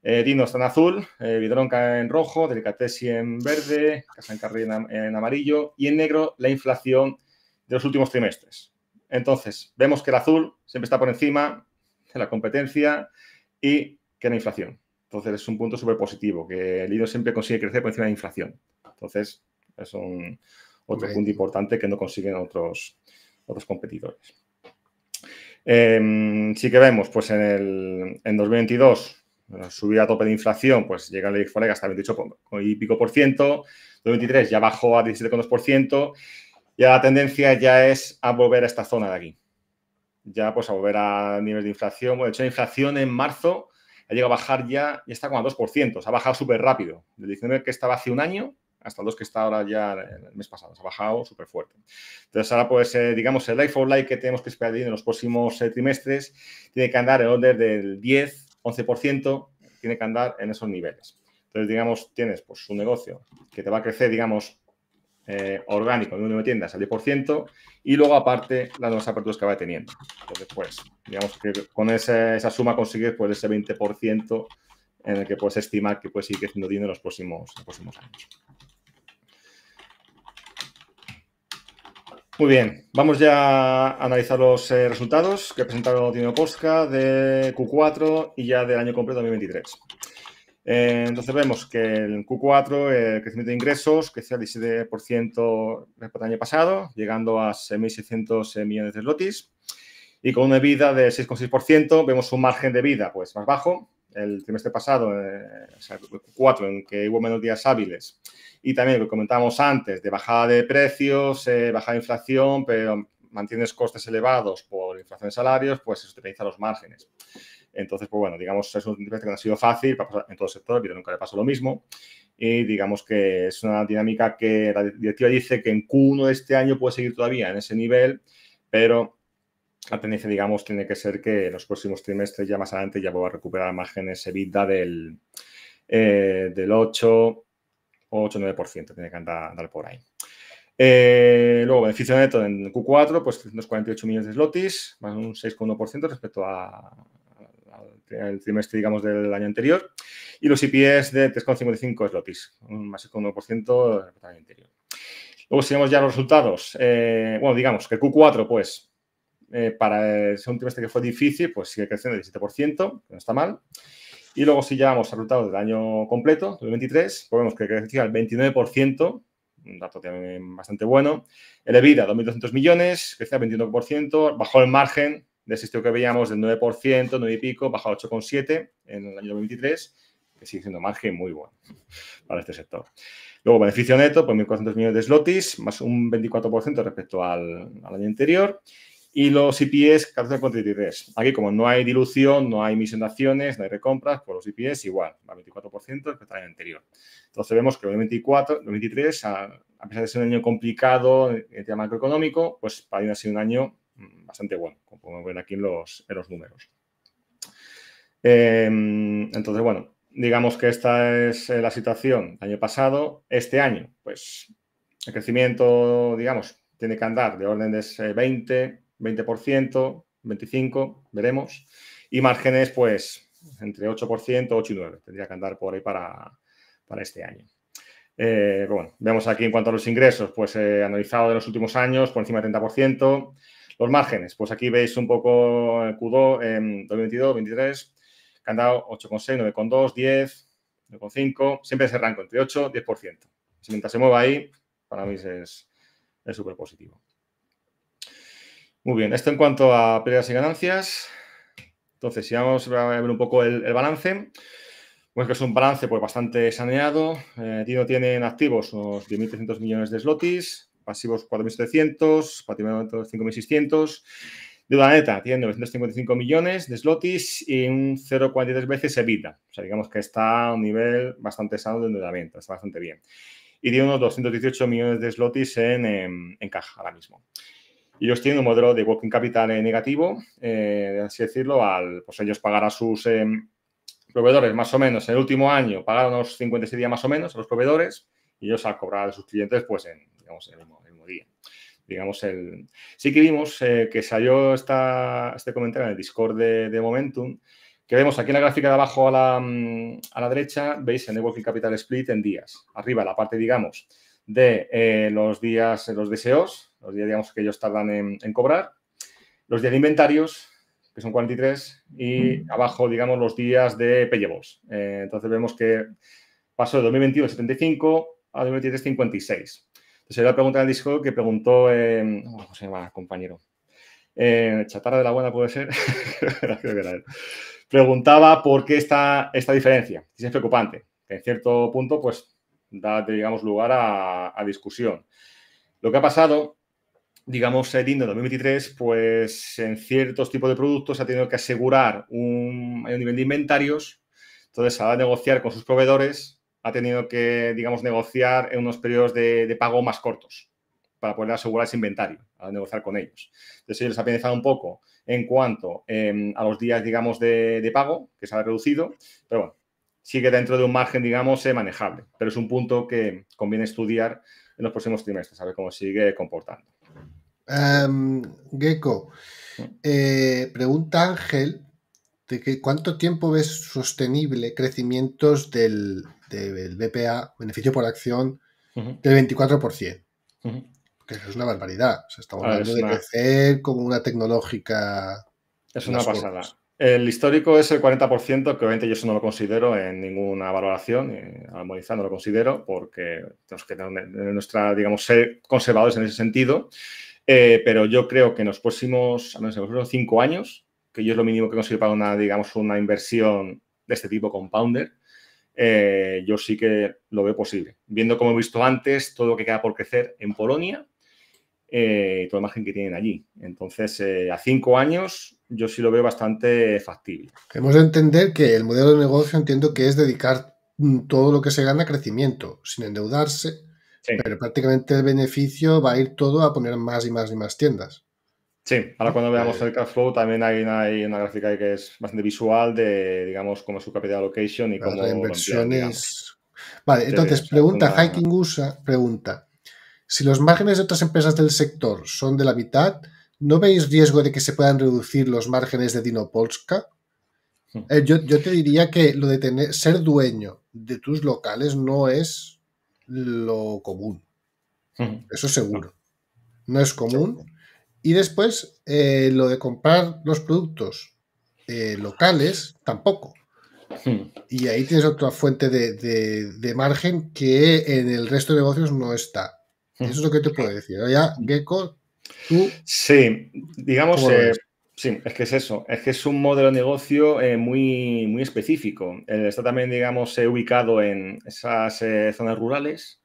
Dino está en azul, Vidronca en rojo, Delicatesi en verde, Casancarri en, en, amarillo y en negro la inflación de los últimos trimestres. Entonces, vemos que el azul siempre está por encima de la competencia y que la inflación. Entonces, es un punto súper positivo, que el IDO siempre consigue crecer por encima de la inflación. Entonces, es otro punto importante que no consiguen otros, otros competidores. Em, sí que vemos, pues en, el, en 2022, la subida a tope de inflación, pues llega el IFOREG hasta 28 y pico por ciento, 2023 ya bajó a 17,2 por ciento, ya la tendencia ya es a volver a esta zona de aquí. Ya pues a volver a niveles de inflación. Bueno, de hecho, la inflación en marzo ha llegado a bajar ya, y está como a 2%. Se ha bajado súper rápido. Del 19 que estaba hace un año hasta el 2 que está ahora ya el mes pasado. Se ha bajado súper fuerte. Entonces, ahora, pues, eh, digamos, el life for life que tenemos que esperar en los próximos eh, trimestres tiene que andar en orden del 10, 11%, tiene que andar en esos niveles. Entonces, digamos, tienes pues un negocio que te va a crecer, digamos, eh, orgánico de una tienda tiendas por 10% y luego aparte las nuevas aperturas que va teniendo. Entonces, pues, digamos que con esa suma consigues pues ese 20% en el que puedes estimar que puedes seguir creciendo dinero en los próximos, próximos años. Muy bien, vamos ya a analizar los eh, resultados que ha presentado Tino de Q4 y ya del año completo 2023. Eh, entonces vemos que en Q4 el eh, crecimiento de ingresos creció al 17% respecto al año pasado, llegando a 6.600 eh, millones de lotis. Y con una vida de 6,6% vemos un margen de vida pues, más bajo. El trimestre pasado, eh, Q4, en que hubo menos días hábiles. Y también lo que comentábamos antes, de bajada de precios, bajada de inflación, pero mantienes costes elevados por inflación de salarios, pues eso te los márgenes. Entonces, pues bueno, digamos, es un trimestre que no ha sido fácil para en todo el sector, pero nunca le pasó lo mismo. Y digamos que es una dinámica que la directiva dice que en Q1 de este año puede seguir todavía en ese nivel, pero la tendencia, digamos, tiene que ser que en los próximos trimestres, ya más adelante, ya pueda recuperar márgenes EBITDA del, eh, del 8 o 8-9%, tiene que andar, por ahí. Eh, luego, beneficio neto en Q4, pues 348 millones de slotis, más un 6,1% respecto a, el trimestre, digamos, del año anterior. Y los IPS de 3,55 es lotis, un más 1% del año anterior. Luego, si vemos ya los resultados, eh, bueno, digamos que Q4, pues, eh, para el segundo trimestre que fue difícil, pues sigue creciendo el 17%, que no está mal. Y luego, si ya vamos a resultados del año completo, del pues vemos que crecía al 29%, un dato también bastante bueno. El EBITDA, 2.200 millones, crecía al 21%, bajó el margen de ese que veíamos del 9%, 9 y pico, baja a 8,7 en el año 2023, que sigue siendo margen muy bueno para este sector. Luego, beneficio neto, pues 1.400 millones de slotis, más un 24% respecto al, año anterior. Y los IPS 14,33. Aquí, como no hay dilución, no hay emisión de acciones, no hay recompras, pues los IPS igual, va 24% respecto al año anterior. Entonces, vemos que el 24, a, pesar de ser un año complicado en el tema macroeconómico, pues para mí ha sido un año bastante bueno, como ven aquí en los, números. Em, entonces, bueno, digamos que esta es eh, la situación año pasado. Este año, pues el crecimiento, digamos, tiene que andar de orden de 20, 20%, 25%, veremos. Y márgenes, pues, entre 8%, 8 y 9. Tendría que andar por ahí para, este año. Eh, bueno, vemos aquí en cuanto a los ingresos, pues eh, analizado de los últimos años, por encima del 30%. Los márgenes, pues aquí veis un poco Q2 en 2022, 23, dado 8,6, 9,2, 10, 9,5, siempre se rango entre 8 y 10%. mientras se mueva ahí, para mí es súper positivo. Muy bien, esto en cuanto a pérdidas y ganancias. Entonces, si vamos a ver un poco el, balance, pues que es un balance pues, bastante saneado. Eh, Dino tiene en activos unos 10.300 millones de slotis, pasivos 4.700, patrimonio 5.600. Deuda neta tiene 955 millones de slotis y un 0,43 veces evita. O sea, digamos que está a un nivel bastante sano de endeudamiento, está bastante bien. Y tiene unos 218 millones de slotis en, em, en, caja ahora mismo. Y ellos tienen un modelo de working capital eh, negativo, eh, así decirlo, al, pues ellos pagar a sus em, proveedores más o menos en el último año, pagaron unos 56 días más o menos a los proveedores y ellos al cobrar a sus clientes, pues en, digamos, el, mismo, día. Digamos, el... Sí que vimos eh, que salió esta, este comentario en el Discord de, Momentum, que vemos aquí en la gráfica de abajo mm, a la, derecha, veis el Networking Capital Split en días. Arriba, la parte, digamos, de eh, los días, los deseos, los días, digamos, que ellos tardan en, cobrar, los días de inventarios, que son 43, y abajo, digamos, los días de payables. Eh, entonces vemos que pasó de 2021 a 75, a 2023-56. Entonces, la pregunta del disco que preguntó, em, ¿cómo se llama, compañero? Eh, chatarra de la buena puede ser. <laughs> Preguntaba por qué esta, esta diferencia. Y es preocupante. en cierto punto, pues, da, digamos, lugar a, discusión. Lo que ha pasado digamos, el 2023, pues en ciertos tipos de productos ha tenido que asegurar un, nivel de inventarios. Entonces, a negociar con sus proveedores, ha tenido que, digamos, negociar en unos periodos de, pago más cortos para poder asegurar ese inventario, a negociar con ellos. Entonces, les ha pensado un poco en cuanto em, a los días, digamos, de, pago, que se ha reducido, pero bueno, sigue dentro de un margen, digamos, manejable, pero es un punto que conviene estudiar en los próximos trimestres, a ver cómo sigue comportando. Geco, em, Gecko, eh, pregunta Ángel, de que ¿cuánto tiempo ves sostenible crecimientos del, del BPA, beneficio por acción, del 24%. Que es una barbaridad. O sea, estamos hablando de crecer como una tecnológica. Es una pasada. El histórico es el 40%, que obviamente yo eso no lo considero en ninguna valoración, armonizando no lo considero, porque tenemos que nuestra, digamos, ser conservadores en ese sentido. Eh, pero yo creo que en los próximos, menos cinco años, que yo es lo mínimo que consigo para una, digamos, una inversión de este tipo compounder, eh, yo sí que lo veo posible. Viendo como he visto antes, todo lo que queda por crecer en Polonia eh, y toda la imagen que tienen allí. Entonces, eh, a cinco años yo sí lo veo bastante factible. Hemos de entender que el modelo de negocio entiendo que es dedicar mm, todo lo que se gana a crecimiento, sin endeudarse, pero prácticamente el beneficio va a ir todo a poner más y más y más tiendas. Sí, ahora cuando veamos el cash flow también hay una, gráfica que es bastante visual de, digamos, cómo es su capital allocation y cómo... Inversiones... Vale, entonces, pregunta, Hiking pregunta, si los márgenes de otras empresas del sector son de la mitad, ¿no veis riesgo de que se puedan reducir los márgenes de Dinopolska? Polska? Hmm. Eh, yo, yo, te diría que lo de tener, ser dueño de tus locales no es lo común. Hmm. Eso seguro. Ah. No es común y después, eh, lo de comprar los productos eh, locales, tampoco. Hmm. Y ahí tienes otra fuente de, margen que en el resto de negocios no está. Hmm. Eso es lo que te puedo decir. Ya, Gecko, tú. Sí, digamos. Eh, sí, es que es eso. Es que es un modelo de negocio muy, muy específico. está también, digamos, ubicado en esas zonas rurales,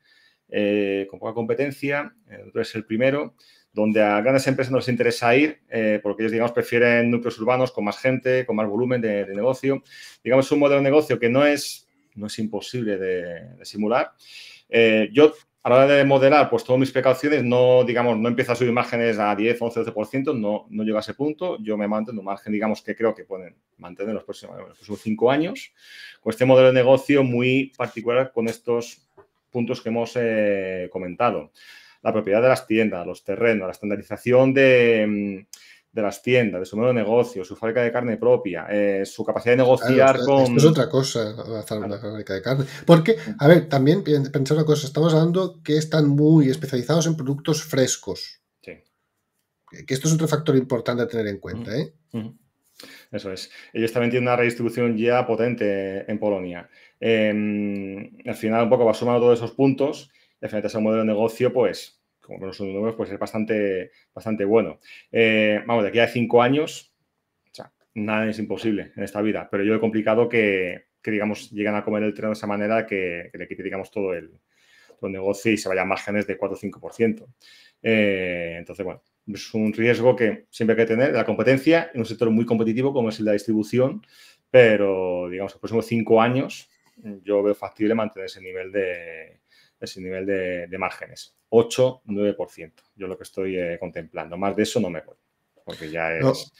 con poca competencia. es el primero donde a grandes empresas no les interesa ir, eh, porque ellos, digamos, prefieren núcleos urbanos con más gente, con más volumen de, negocio. Digamos, es un modelo de negocio que no es, no es imposible de, simular. Eh, yo, a la hora de modelar, pues todas mis precauciones, no, digamos, no empiezo a subir márgenes a 10, 11, 12%, no, no llego a ese punto. Yo me mantengo un margen, digamos, que creo que pueden mantener los próximos, cinco años, con este modelo de negocio muy particular con estos puntos que hemos eh, comentado la propiedad de las tiendas, los terrenos, la estandarización mm, de, las tiendas, de su modelo de negocio, su fábrica de carne propia, eh, su capacidad de negociar con... Esto es otra cosa, la fábrica de carne. Porque, mm. a ver, también pensar una cosa, estamos hablando que están muy especializados en productos frescos. Sí. Que esto es otro factor importante a tener en cuenta, mm. ¿eh? Eso es. Ellos también tienen una redistribución ya potente en Polonia. Em, al final, un poco va sumando todos esos puntos Definitivamente ese modelo de negocio, pues, como nosotros lo números, pues es bastante, bastante bueno. Eh, vamos, de aquí a cinco años, nada es imposible en esta vida, pero yo he complicado que, que digamos, lleguen a comer el tren de esa manera que, le quite, digamos, todo el, negocio y se vayan márgenes de 4 o 5%. Eh, entonces, bueno, es un riesgo que siempre hay que tener, la competencia en un sector muy competitivo como es el de la distribución, pero, digamos, en los próximos cinco años yo veo factible mantener ese nivel de, ese nivel de, de márgenes. 8-9%, yo lo que estoy eh, contemplando. Más de eso no me voy, porque ya es...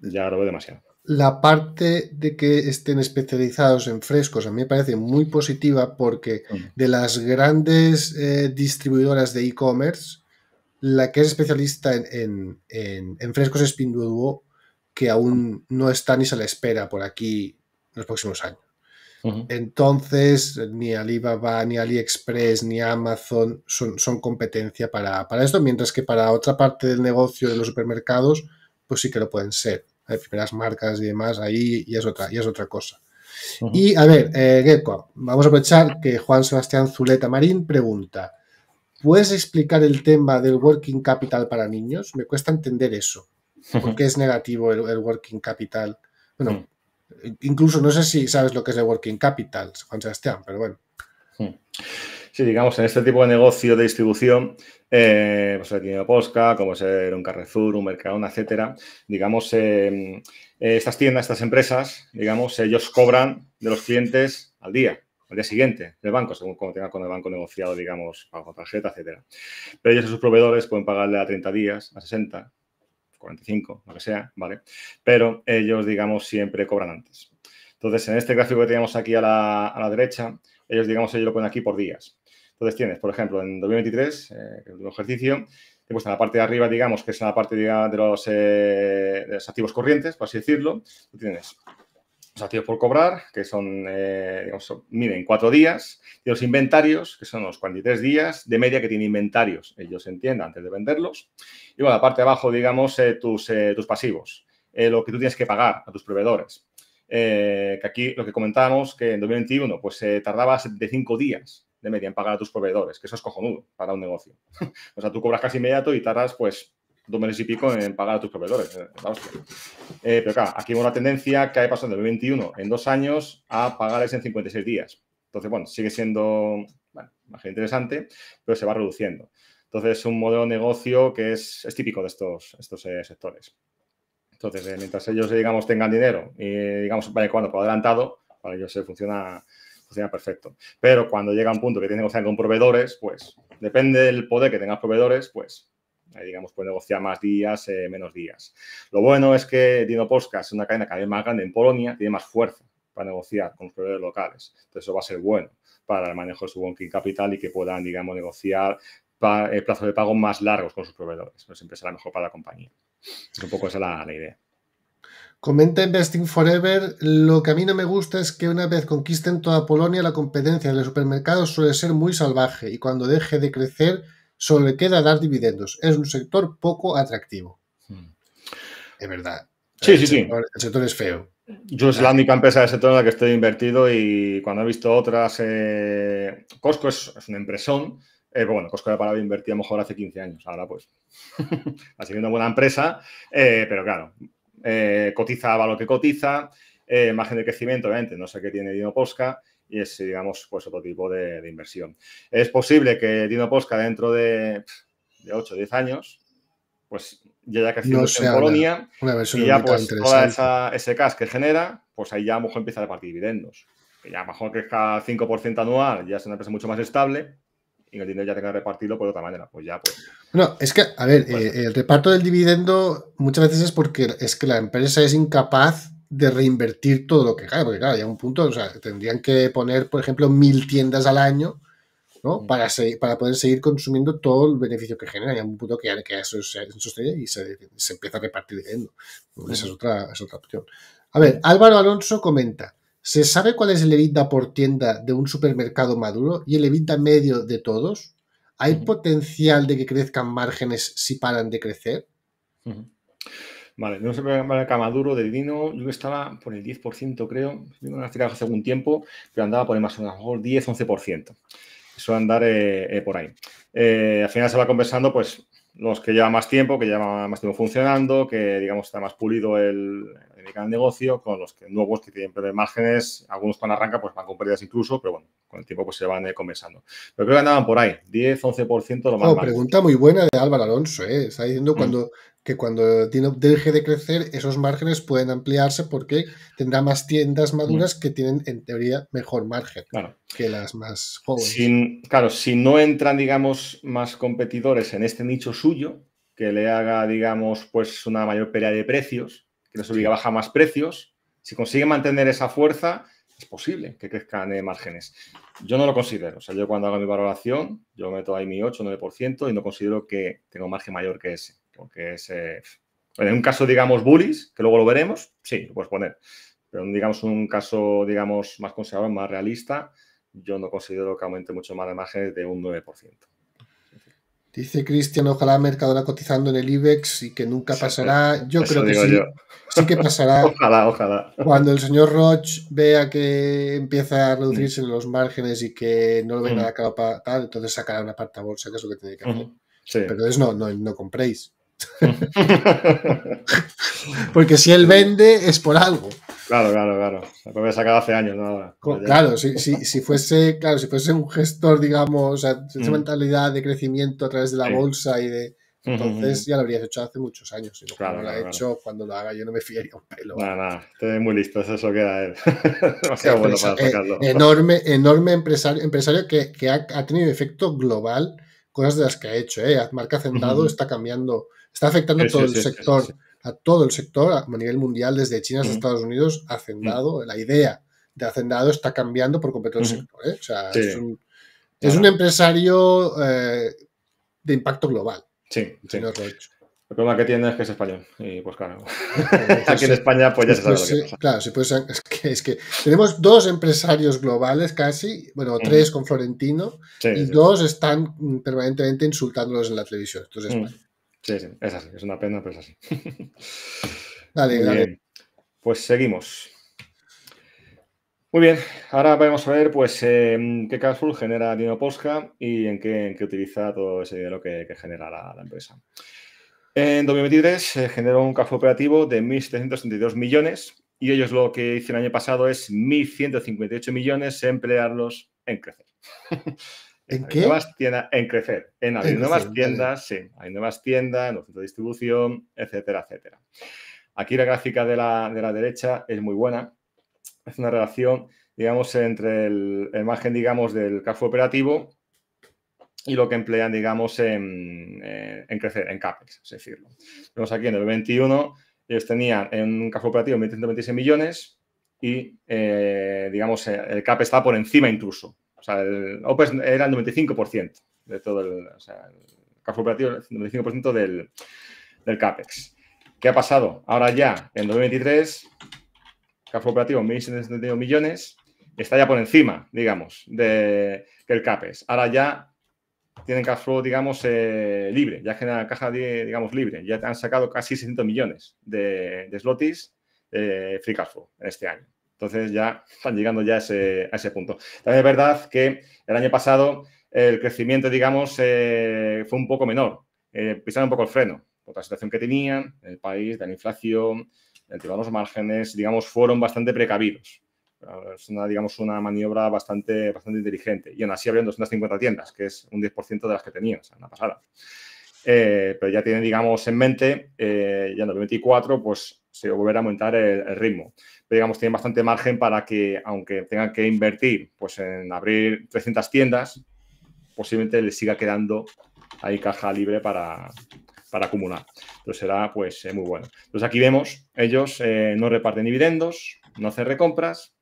Ya lo demasiado. La parte de que estén especializados en frescos a mí me parece muy positiva porque de las grandes eh, distribuidoras de e-commerce, la que es especialista en, frescos es Pinduoduo, que aún no está ni se la espera por aquí en los próximos años. Entonces, ni Alibaba, ni AliExpress, ni Amazon son, competencia para, para, esto, mientras que para otra parte del negocio de los supermercados, pues sí que lo pueden ser. Hay primeras marcas y demás, ahí y es otra, y es otra cosa. Y a ver, eh, vamos a aprovechar que Juan Sebastián Zuleta Marín pregunta: ¿Puedes explicar el tema del working capital para niños? Me cuesta entender eso. ¿Por qué es negativo el working capital? Bueno, incluso no sé si sabes lo que es el Working Capital, Juan Sebastián, pero bueno. Hmm. Sí, digamos, en este tipo de negocio de distribución, eh, pues el tienda Posca, como ser un Carrefour, un Mercadona, etcétera, digamos, eh, eh, estas tiendas, estas empresas, digamos, ellos cobran de los clientes al día, al día siguiente, del banco, según como tenga con el banco negociado, digamos, pago tarjeta, etcétera. Pero ellos a sus proveedores pueden pagarle a 30 días, a 60, 45, lo que sea, ¿vale? Pero ellos, digamos, siempre cobran antes. Entonces, en este gráfico que teníamos aquí a la, derecha, ellos, digamos, ellos lo ponen aquí por días. Entonces tienes, por ejemplo, en 2023, eh, el último ejercicio, en en la parte de arriba, digamos, que es la parte eh, de, los, activos corrientes, por así decirlo. tienes los por cobrar, que son, eh, digamos, miden cuatro días, y los inventarios, que son los 43 días de media que tiene inventarios, ellos entiendan antes de venderlos. Y bueno, la parte de abajo, digamos, eh, tus, eh, tus, pasivos, eh, lo que tú tienes que pagar a tus proveedores. que aquí lo que comentábamos, que en 2021 pues tardaba 75 días de media en pagar a tus proveedores, que eso es cojonudo para un negocio. <laughs> o sea, tú cobras casi inmediato y tardas pues dos meses y pico en pagar a tus proveedores. Eh, eh, pero claro, aquí vemos una tendencia que ha pasado en 2021, en dos años a pagarles en 56 días. Entonces, bueno, sigue siendo bueno, más interesante, pero se va reduciendo. Entonces, es un modelo de negocio que es, típico de estos, estos eh, sectores. Entonces, mientras ellos, digamos, tengan dinero y, digamos, vaya cuando por adelantado, para ellos se funciona, funciona perfecto. Pero cuando llega un punto que tienen que negociar con proveedores, pues depende del poder que tengas proveedores, pues digamos, puede negociar más días, eh, menos días. Lo bueno es que Dino es una cadena cada vez más grande en Polonia, tiene más fuerza para negociar con los proveedores locales. Entonces, eso va a ser bueno para el manejo de su working capital y que puedan, digamos, negociar eh, plazos de pago más largos con sus proveedores. Eso pues siempre será mejor para la compañía. un poco esa la, la idea. Comenta Investing Forever, lo que a mí no me gusta es que una vez conquisten toda Polonia, la competencia en los supermercados suele ser muy salvaje y cuando deje de crecer, solo le queda dar dividendos. Es un sector poco atractivo. Hmm. Es verdad. Sí, sí, sí. El sector es feo. Yo es la única empresa del sector en la que estoy invertido y cuando he visto otras, eh, Costco es, una impresión. Eh, bueno, Costco había parado de invertir a lo mejor hace 15 años, ahora pues. ha <laughs> sido una buena empresa, eh, pero claro, cotiza a lo que cotiza, margen de crecimiento, obviamente, no sé qué tiene Dino Posca, y es, digamos, pues otro tipo de, inversión. Es posible que Dino Posca dentro de, de 8 o 10 años, pues ya haya crecido en Polonia y ya pues toda esa, ese cash que genera, pues ahí ya a lo mejor empieza a repartir dividendos. Que ya a lo mejor crezca 5% anual, ya es una empresa mucho más estable y el dinero ya tenga que repartirlo por otra manera. Pues ya pues... No, es que, a ver, pues, eh, el reparto del dividendo muchas veces es porque es que la empresa es incapaz de reinvertir todo lo que cae, porque claro, ya un punto, o sea, tendrían que poner, por ejemplo, mil tiendas al año, ¿no? Para, para poder seguir consumiendo todo el beneficio que genera, ya un punto que ya, eso se sostiene y se, empieza a repartir dinero. Esa es otra, otra opción. A ver, Álvaro Alonso comenta, ¿se sabe cuál es el EBITDA por tienda de un supermercado maduro y el EBITDA medio de todos? ¿Hay potencial de que crezcan márgenes si paran de crecer? Vale, no se me va Camaduro de Dino. Yo estaba por el 10%, creo. Yo no hace algún tiempo, pero andaba por el más o menos 10, 11%. Eso andar a eh, andar eh, por ahí. Eh, al final se va conversando, pues, los que llevan más tiempo, que llevan más tiempo funcionando, que, digamos, está más pulido el, el negocio, con los que, nuevos que tienen perder márgenes. Algunos cuando arranca, pues van con pérdidas incluso, pero bueno, con el tiempo pues se van conversando. Pero creo que andaban por ahí, 10, 11% lo más. Oh, más. pregunta muy buena de Álvaro Alonso, ¿eh? Está diciendo mm. cuando que cuando deje de crecer, esos márgenes pueden ampliarse porque tendrá más tiendas maduras mm. que tienen, en teoría, mejor margen que las más jóvenes. claro, si no entran, digamos, más competidores en este nicho suyo, que le haga, digamos, pues una mayor pelea de precios, que les obliga a bajar más precios, si consigue mantener esa fuerza, es posible que crezcan márgenes. Yo no lo considero. O sea, yo cuando hago mi valoración, yo meto ahí mi 8 9% y no considero que tengo margen mayor que ese. Porque es. Eh, en un caso, digamos, bullies, que luego lo veremos, sí, lo puedes poner. Pero en, digamos, un caso, digamos, más conservador, más realista, yo no considero que aumente mucho más de margen de un 9%. Dice Cristian, ojalá mercadora cotizando en el IBEX y que nunca pasará. Yo creo que sí, sí que pasará. <laughs> ojalá, ojalá. Cuando el señor Roche vea que empieza a reducirse mm. los márgenes y que no lo ve nada mm. tal, entonces sacará una parte bolsa, que es lo que tiene que hacer. Pero es no, no compréis. <laughs> Porque si él vende es por algo. Claro, claro, claro. Lo había sacado hace años, Claro, si, si, si, fuese, claro, si fuese un gestor, digamos, o esa mm. mentalidad de crecimiento a través de la bolsa y de. Entonces ya lo habrías hecho hace muchos años. cuando lo ha hecho, cuando lo haga, yo no me fiaría un pelo. Nada, nada. muy listo, eso queda él. <laughs> bueno para eh, sacarlo. enorme, enorme empresario, empresario que, ha, tenido efecto global, cosas de las que ha hecho. Eh. Marca Centrado está cambiando Está afectando todo el sector, a todo el sector a nivel mundial, desde China hasta Estados Unidos, hacendado, la idea de hacendado está cambiando por completo el sector. ¿eh? O sea, es un, empresario eh, de impacto global. Sí, sí. No el problema que tiene es que es español. Y pues claro, <laughs> aquí en España pues ya se sabe lo que pues, pasa. Eh, claro, pues, es, que, tenemos dos empresarios globales casi, bueno, tres con Florentino, y dos están permanentemente insultándolos en la televisión. Entonces, Sí, sí, es así, es una pena, pero es así. <laughs> dale, dale. pues seguimos. Muy bien, ahora vamos a ver pues, em, qué caso genera dinero Posca y en qué, en utiliza todo ese dinero que, genera la, empresa. En 2023 se eh, generó un cash operativo de 1.732 millones y ellos lo que hicieron el año pasado es 1.158 millones emplearlos en crecer. <laughs> ¿En qué? en crecer. En nuevas tiendas, sí. Hay nuevas tiendas, los centros de distribución, etcétera, etcétera. Aquí la gráfica de la, derecha es muy buena. Es una relación, digamos, entre el, margen, digamos, del café operativo y lo que emplean, digamos, eh, en, crecer, en CAPEX, es decirlo. Vemos aquí en el 21, ellos tenían en un café operativo 1.126 millones y, eh, digamos, el CAP está por encima incluso sea, el Open era el 95% de todo el, o sea, el operativo, el 95% del, CAPEX. ¿Qué ha pasado? Ahora ya, en 2023, flow operativo millones, está ya por encima, digamos, de, del CAPEX. Ahora ya tienen cash flow, digamos, eh, libre, ya generan caja, digamos, libre. Ya han sacado casi 600 millones de, de slotis eh, free cash flow en este año. Entonces ya están llegando ya a ese, punto. También es verdad que el año pasado el crecimiento, digamos, eh, fue un poco menor. Eh, pisaron un poco el freno por la situación que tenían, el país, de la inflación, el los márgenes, digamos, fueron bastante precavidos. Es una, digamos, una maniobra bastante, bastante inteligente. Y aún así abrieron 250 tiendas, que es un 10% de las que tenían, o sea, la pasada. Eh, pero ya tienen, digamos, en mente, ya en 2024, pues se volverá a aumentar el ritmo pero digamos, tienen bastante margen para que, aunque tengan que invertir pues, en abrir 300 tiendas, posiblemente les siga quedando ahí caja libre para, acumular. Entonces será pues eh, muy bueno. Entonces aquí vemos, ellos eh, no reparten dividendos, no hacen recompras,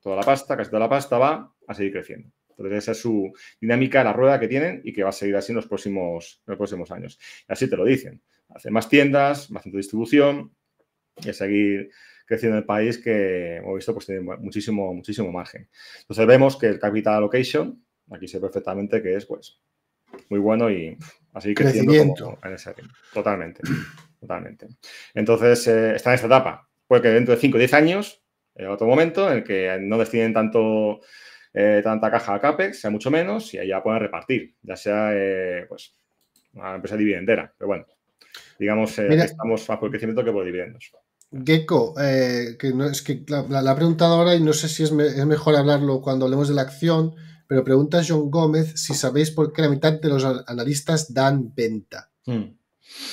toda la pasta, casi toda la pasta va a seguir creciendo. Entonces esa es su dinámica, la rueda que tienen y que va a seguir así en los próximos, próximos años. Y así te lo dicen. Hacen más tiendas, más centro distribución y a seguir creciendo en el país que hemos visto pues tiene muchísimo, muchísimo margen. Entonces vemos que el capital allocation, aquí sé perfectamente que es pues muy bueno y así creciendo en Totalmente, totalmente. Entonces eh, está en esta etapa. Puede que dentro de 5 o 10 años, en eh, otro momento en el que no destinen tanto, eh, tanta caja a CAPEX, sea mucho menos, y allá puedan repartir, ya sea pues una empresa dividendera. Pero bueno, digamos que estamos más por crecimiento que por dividendos. Gecko, eh, que no, es que la, la, preguntado ahora y no sé si es, mejor hablarlo cuando hablemos de la acción, pero pregunta John Gómez si sabéis por qué la mitad de los analistas dan venta. Hmm.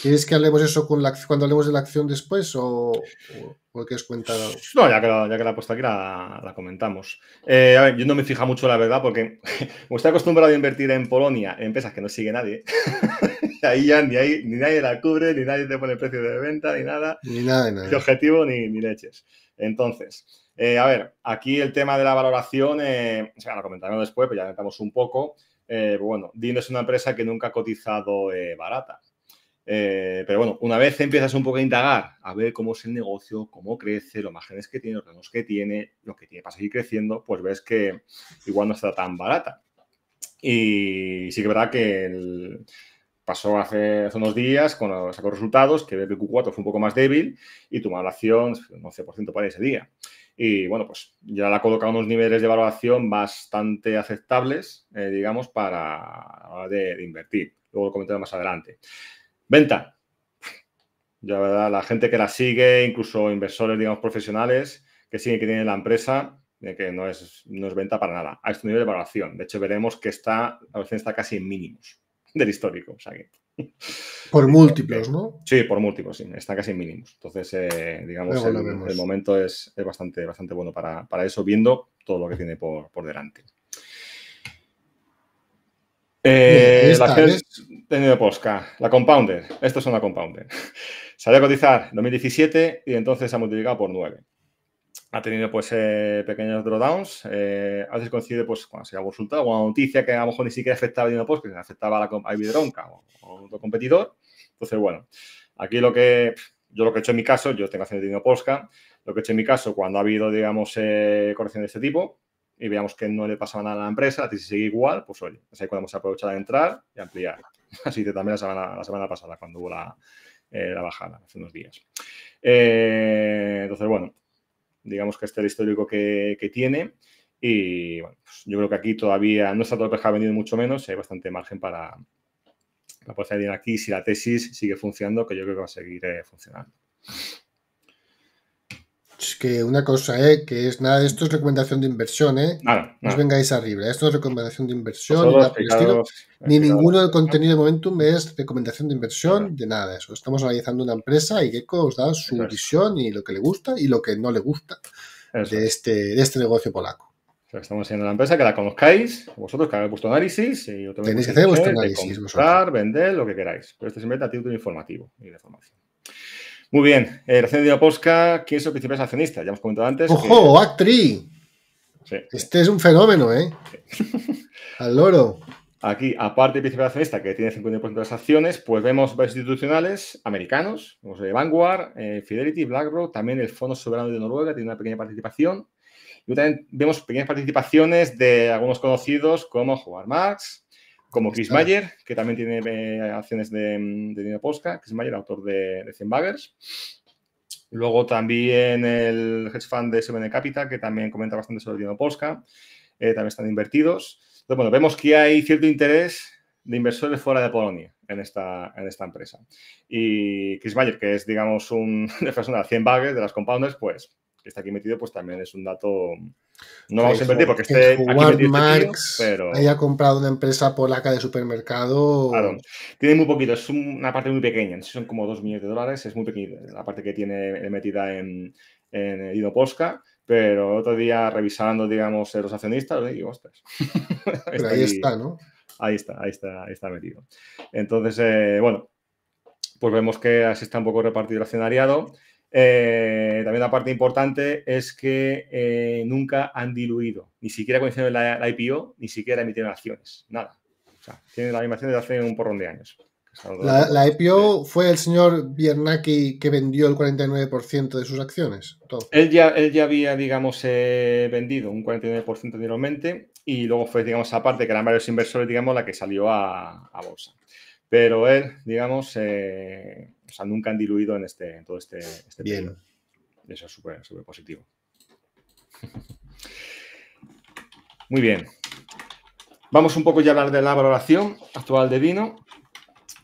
¿Quieres que hablemos eso con cuando hablemos de la acción después o, o, qué os cuenta? No, ya que, la, ya que la puesto aquí la, comentamos. Eh, a ver, yo no me fija mucho la verdad porque <laughs> como estoy acostumbrado a invertir en Polonia, en empresas que no sigue nadie, <laughs> <laughs> ahí ya ni, nadie la cubre, ni nadie te pone el precio de venta, ni nada. Ni nada, nada. Ni objetivo, ni, leches. Entonces, eh, a ver, aquí el tema de la valoración, eh, o sea, lo comentaremos después, pero ya comentamos un poco. Eh, bueno, Dino es una empresa que nunca ha cotizado eh, barata. pero bueno, una vez empiezas un poco a indagar, a ver cómo es el negocio, cómo crece, los márgenes que tiene, los ganos que tiene, lo que tiene para seguir creciendo, pues ves que igual no está tan barata. Y sí que es verdad que el, pasó hace, unos días, cuando sacó resultados, que bpq 4 fue un poco más débil y tu la acción pues, un 11% para ese día. Y bueno, pues ya la ha colocado unos niveles de valoración bastante aceptables, eh, digamos, para hora de, invertir. Luego lo comentaré más adelante. Venta. Ya, verdad, la gente que la sigue, incluso inversores, digamos, profesionales que siguen que tienen la empresa, eh, que no es, no venta para nada, a este nivel de valoración. De hecho, veremos que está, la valoración está casi en mínimos del histórico. O sea Por <laughs> múltiplos, ¿no? Sí, por múltiplos, sí. Está casi en mínimos. Entonces, eh, digamos, el, momento es, bastante, bastante bueno para, eso, viendo todo lo que tiene por, delante. Eh, la que tenido Posca, la Compounder. esto es una Compounder. <laughs> Salió a cotizar en 2017 y entonces se ha multiplicado por 9 ha tenido pues eh, pequeños drawdowns. Eh, a veces coincide pues cuando se ha resultado, o una noticia que a lo mejor ni siquiera afectaba a Dino Post, pues, que afectaba a la Ivy o, a otro competidor. Entonces, bueno, aquí lo que yo lo que he hecho en mi caso, yo tengo haciendo Dino Posca, lo que he hecho en mi caso cuando ha habido, digamos, eh, corrección de este tipo y veamos que no le pasaba nada a la empresa, a ti si sigue igual, pues oye, es ahí cuando hemos aprovechado de entrar y ampliar. <laughs> Así que también la semana, pasada, cuando hubo la eh, bajada, hace unos días. entonces, bueno, digamos que este es el histórico que, tiene. Y pues, yo creo que aquí todavía no está todo el vendido mucho menos, hay bastante margen para, para poder salir aquí si la tesis sigue funcionando, que yo creo que va a seguir eh, funcionando que una cosa, es eh, que es nada, esto es recomendación de inversión, eh. No os vengáis arriba, eh, esto es recomendación de inversión, ni, ninguno del contenido de Momentum es recomendación de inversión, de nada eso. Estamos analizando una empresa y Gecko os da su visión y lo que le gusta y lo que no le gusta de este, de este negocio polaco. estamos haciendo la empresa que la conozcáis, vosotros que hagáis vuestro análisis y Tenéis que hacer vuestro análisis. comprar, vender, lo que queráis. Pero este es simplemente a título informativo y de formación. Muy bien, eh, Recién de Posca, ¿quién es el principal accionista? Ya hemos comentado antes. ¡Ojo, Actri! Este es un fenómeno, ¿eh? <laughs> Al loro. Aquí, aparte del principal accionista, que tiene 50% de las acciones, pues vemos varios institucionales americanos, de Vanguard, eh, Fidelity, BlackRock, también el Fondo Soberano de Noruega tiene una pequeña participación. Y también vemos pequeñas participaciones de algunos conocidos como Howard Marks, como Chris Mayer, que también tiene eh, acciones de, mm, de Dino Chris Mayer, autor de, 100 Baggers. Luego también el hedge fund de SBN Capital, que también comenta bastante sobre Dino Polska, eh, también están invertidos. Entonces, bueno, vemos que hay cierto interés de inversores fuera de Polonia en esta, empresa. Y Chris Mayer, que es, digamos, un <laughs> de de 100 baggers de las compounders, pues está aquí metido, pues también es un dato. No vamos a invertir porque esté aquí este pero... haya comprado una empresa polaca de supermercado. Claro, tiene muy poquito, es una parte muy pequeña, son como 2 millones de dólares, es muy pequeña la parte que tiene eh, metida en, en eh, Ido Posca, pero otro día revisando, digamos, eh, los accionistas, digo, ostras. <laughs> pero ahí está, ¿no? Ahí está, ahí está, ahí está metido. Entonces, bueno, pues vemos que así está un poco repartido el accionariado. Eh, también una parte importante es que eh, nunca han diluido, ni siquiera cuando la, IPO, ni siquiera emitieron acciones, nada. O sea, tienen la animación de desde hace un porrón de años. La, IPO fue el señor Biernacki que vendió el 49% de sus acciones. Él, ya, él ya había, digamos, eh, vendido un 49% anteriormente y luego fue, digamos, aparte que eran varios inversores, digamos, la que salió a, bolsa. Pero él, digamos, o sea, nunca han diluido en, este, en todo este, este Eso es súper positivo. <laughs> Muy bien. Vamos un poco ya a hablar de la valoración actual de vino.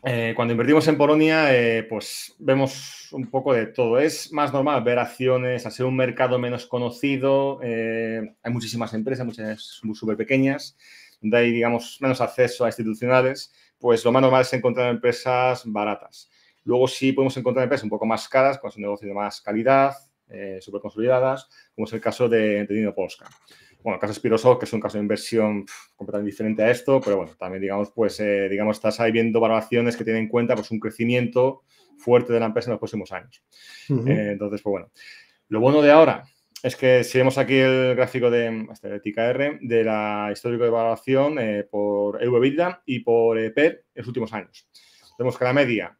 Eh, cuando invertimos en Polonia, eh, pues vemos un poco de todo. Es más normal ver acciones, al ser un mercado menos conocido, eh, hay muchísimas empresas, muchas súper pequeñas, donde hay, digamos, menos acceso a institucionales, pues lo más normal es encontrar empresas baratas. Luego sí podemos encontrar empresas un poco más caras, con son negocio de más calidad, eh, súper consolidadas, como es el caso de, Entendido Polska. Bueno, el caso de que es un caso de inversión completamente diferente a esto, pero bueno, también digamos, pues, eh, digamos, estás ahí viendo valoraciones que tienen en cuenta pues, un crecimiento fuerte de la empresa en los próximos años. Eh, entonces, pues bueno. Lo bueno de ahora es que si vemos aquí el gráfico de, este, de TKR, de la histórico de valoración eh, por EBITDA y por e PER en los últimos años. Vemos que la media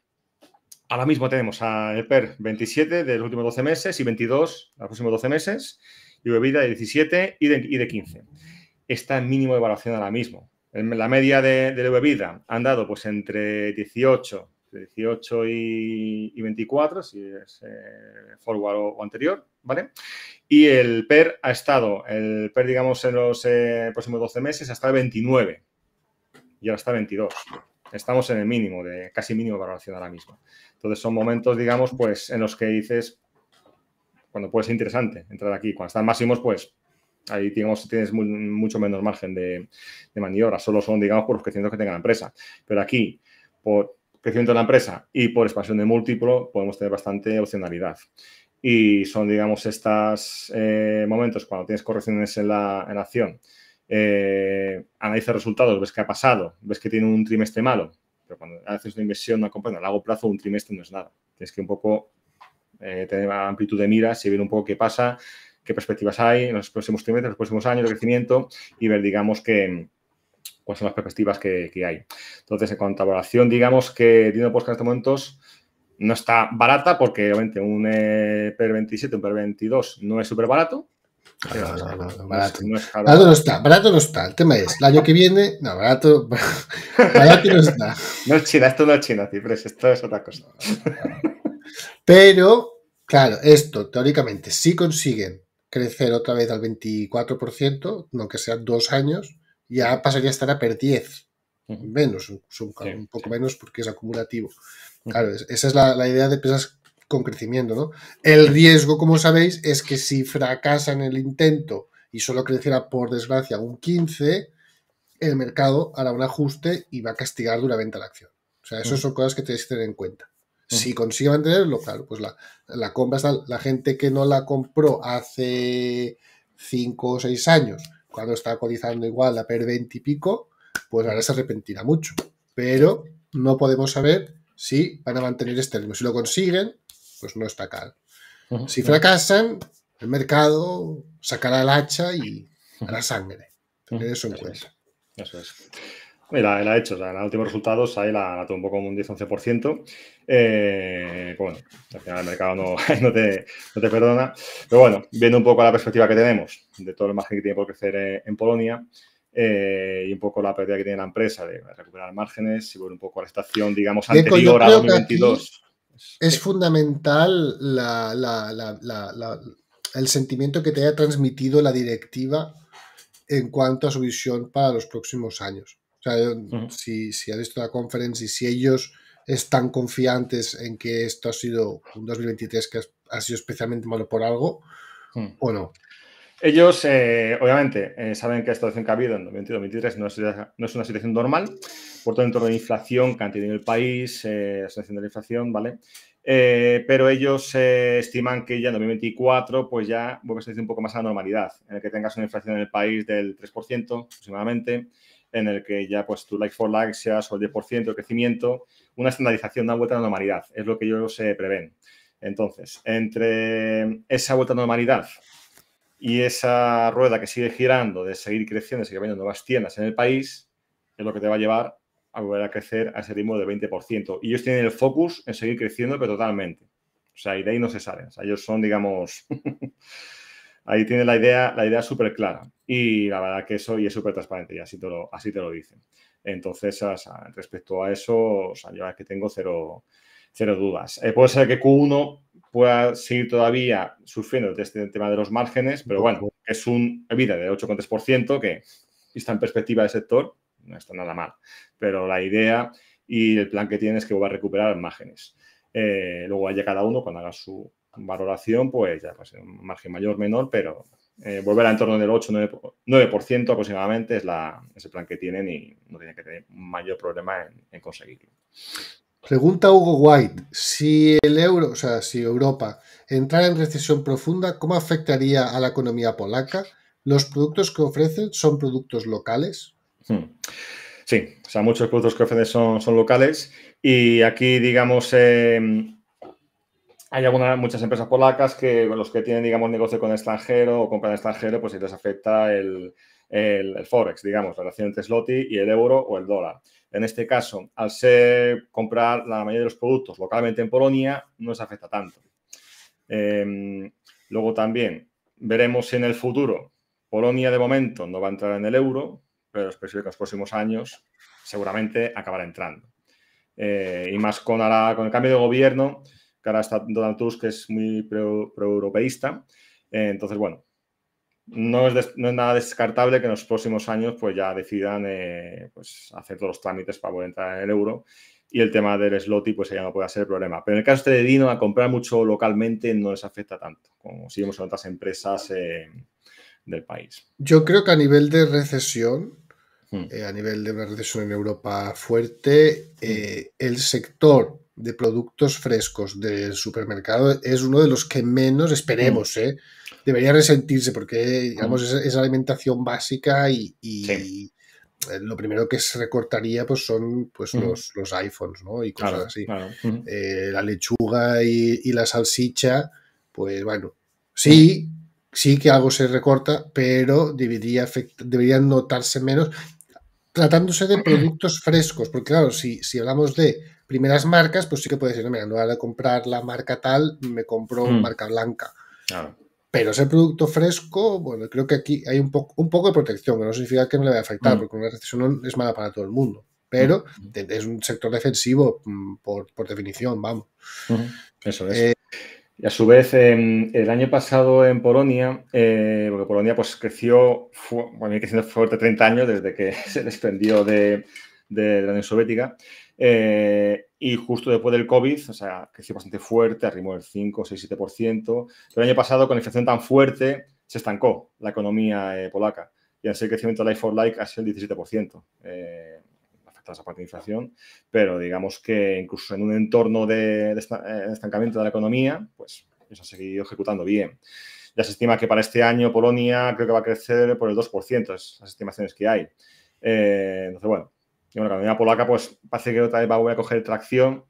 Ahora mismo tenemos al PER 27 de los últimos 12 meses y 22 de los próximos 12 meses, y bebida de 17 y de, 15. Está en mínimo de evaluación ahora mismo. En la media de, la bebida han dado pues entre 18, 18 y, 24, si es eh, forward o, anterior, ¿vale? Y el PER ha estado, el PER digamos en los eh, próximos 12 meses, hasta el 29 y ahora está 22 estamos en el mínimo, de casi mínimo valoración valoración ahora mismo. Entonces son momentos, digamos, pues en los que dices, cuando puede ser interesante entrar aquí, cuando están máximos, pues ahí tienes mucho menos margen de, maniobra, solo son, digamos, por los crecimientos que tenga la empresa. Pero aquí, por crecimiento de la empresa y por expansión de múltiplo, podemos tener bastante opcionalidad. Y son, digamos, estos eh, momentos cuando tienes correcciones en la, en la acción eh, resultados, ves qué ha pasado, ves que tiene un trimestre malo, pero cuando haces una inversión, una compra a largo plazo, un trimestre no es nada. Tienes que un poco eh, tener amplitud de miras y ver un poco qué pasa, qué perspectivas hay en los próximos trimestres, en los próximos años de crecimiento y ver, digamos, que cuáles son las perspectivas que, hay. Entonces, en cuanto a valoración, digamos que Dino Posca en estos momentos no está barata porque, obviamente, un eh, PER 27, un PER 22 no es súper barato, barato. No está, barato no está. El tema es, el año que viene, no, barato, <laughs> no está. <laughs> No es China, esto no es China, Cipres, esto es otra cosa. <laughs> Pero, claro, esto teóricamente, si consiguen crecer otra vez al 24%, aunque sean dos años, ya pasaría a estar a per 10, menos, un, poco menos porque es acumulativo. Claro, esa es la, la idea de empresas con crecimiento, ¿no? El riesgo, como sabéis, es que si fracasa en el intento y solo creciera, por desgracia, un 15, el mercado hará un ajuste y va a castigar duramente la acción. O sea, eso mm. son cosas que tenéis que tener en cuenta. Mm. Si consigue mantenerlo, claro, pues la, compra está, la gente que no la compró hace 5 o 6 años, cuando está cotizando igual a per 20 y pico, pues ahora se arrepentirá mucho. Pero no podemos saber si van a mantener este ritmo. Si lo consiguen, pues no está cal Si fracasan, el mercado sacará el hacha y hará sangre. eso en eso es. mira ha hecho, en los últimos resultados ahí la, tuvo un poco como un 10-11%. Eh, bueno, al final el mercado <laughs> no, te, perdona. Pero bueno, viendo un poco la perspectiva que tenemos de todo el margen que tiene por crecer eh, en Polonia eh, y un poco la pérdida que tiene la empresa de recuperar márgenes y bueno un poco a la estación, digamos, pues anterior a 2022. Es fundamental el sentimiento que te haya transmitido la directiva en cuanto a su visión para los próximos años. O sea, si, si han visto la conferencia y si ellos están confiantes en que esto ha sido un 2023 que ha sido especialmente malo por algo, mm. o no. Ellos, eh, obviamente, eh, saben que la situación que ha habido en 2022-2023 no, no, es una situación normal, por todo el entorno de inflación que en tenido el país, eh, la situación de la inflación, ¿vale? pero ellos estiman que ya en 2024, pues ya vuelve a ser un poco más a la normalidad, en el que tengas una inflación en el país del 3% aproximadamente, en el que ya pues tu like for like seas sobre el 10% de crecimiento, una estandarización, una vuelta a la normalidad, es lo que ellos prevén. Entonces, entre esa vuelta a la normalidad y esa rueda que sigue girando de seguir creciendo, de seguir vendiendo nuevas tiendas en el país, es lo que te va a llevar a volver a crecer a ese ritmo del 20%. Y ellos tienen el focus en seguir creciendo, pero totalmente. O sea, y de ahí no se salen. O ellos son, digamos, <laughs> ahí tienen la idea, la idea súper clara. Y la verdad que eso y es súper transparente y así te lo, así te lo dicen. Entonces, respecto a eso, o sea, yo es que tengo cero, cero dudas. Eh, puede ser que Q1 pueda seguir todavía sufriendo de este tema de los márgenes, pero bueno, es un EBITDA de 8,3% que está en perspectiva del sector, no está nada mal, pero la idea y el plan que tiene es que va a recuperar márgenes. Eh, luego haya cada uno cuando haga su valoración, pues ya va a ser un margen mayor, menor, pero eh, volver a en torno del 8, 9%, aproximadamente es, la, el plan que tienen y no tiene que tener mayor problema en conseguirlo. Pregunta Hugo White, si el euro, o sea, si Europa entrara en recesión profunda, ¿cómo afectaría a la economía polaca? ¿Los productos que ofrecen son productos locales? Hmm. Sí, o sea, muchos productos que ofrecen son, son locales y aquí, digamos, em, hay algunas, muchas empresas polacas que los que tienen, digamos, negocio con extranjero o compran extranjero, pues si les afecta el, forex, digamos, la relación entre zloty y el euro o el dólar. En este caso, al ser comprar la mayoría de los productos localmente en Polonia, no se afecta tanto. Em, luego también veremos si en el futuro Polonia de momento no va a entrar en el euro, pero es posible que en los próximos años seguramente acabará entrando. Eh, y más con, con el cambio de gobierno, que ahora está Donald Tusk, que es muy pro-europeísta. Eh, entonces, bueno, no es, nada descartable que en los próximos años pues ya decidan eh, pues, hacer todos los trámites para poder entrar en el euro y el tema del slot pues ya no puede ser el problema. Pero en el caso este de Dino, a comprar mucho localmente no les afecta tanto, como si en otras empresas eh, del país. Yo creo que a nivel de recesión, hmm. eh, a nivel de una recesión en Europa fuerte, hmm. el sector de productos frescos del supermercado es uno de los que menos, hmm. esperemos, eh, debería resentirse porque, digamos, es, alimentación básica y, eh, lo primero que se recortaría pues son pues, los, iPhones, ¿no? Y cosas así. Eh, la lechuga y, la salsicha, pues bueno, sí, sí que algo se recorta, pero debería, deberían notarse menos tratándose de productos frescos, porque claro, si, si hablamos de primeras marcas, pues sí que puede decir, no, mira, no a comprar la marca tal, me compro marca blanca. Claro. Pero ese producto fresco, bueno, creo que aquí hay un, poco de protección, que no significa que me le vaya a afectar, mm. porque una recesión es mala para todo el mundo. Pero mm. es un sector defensivo mm, por, definición, vamos. Eso es. Eh, y a su vez, el año pasado en Polonia, eh, porque Polonia pues creció, fue, creciendo fuerte 30 años desde que <laughs> se desprendió de la Unión Soviética, eh, y justo después del COVID, o sea, creció bastante fuerte, arrimó el 5, 6, 7%. Pero el año pasado, con la inflación tan fuerte, se estancó la economía eh, polaca. Y así el crecimiento de Life for Life ha sido el 17%. Eh, esa parte de inflación. Pero digamos que incluso en un entorno de, eh, estancamiento de la economía, pues se ha seguido ejecutando bien. Ya se estima que para este año Polonia creo que va a crecer por el 2%, es las estimaciones que hay. entonces, bueno, y bueno, la economía polaca, pues parece que otra vez va a volver a coger tracción.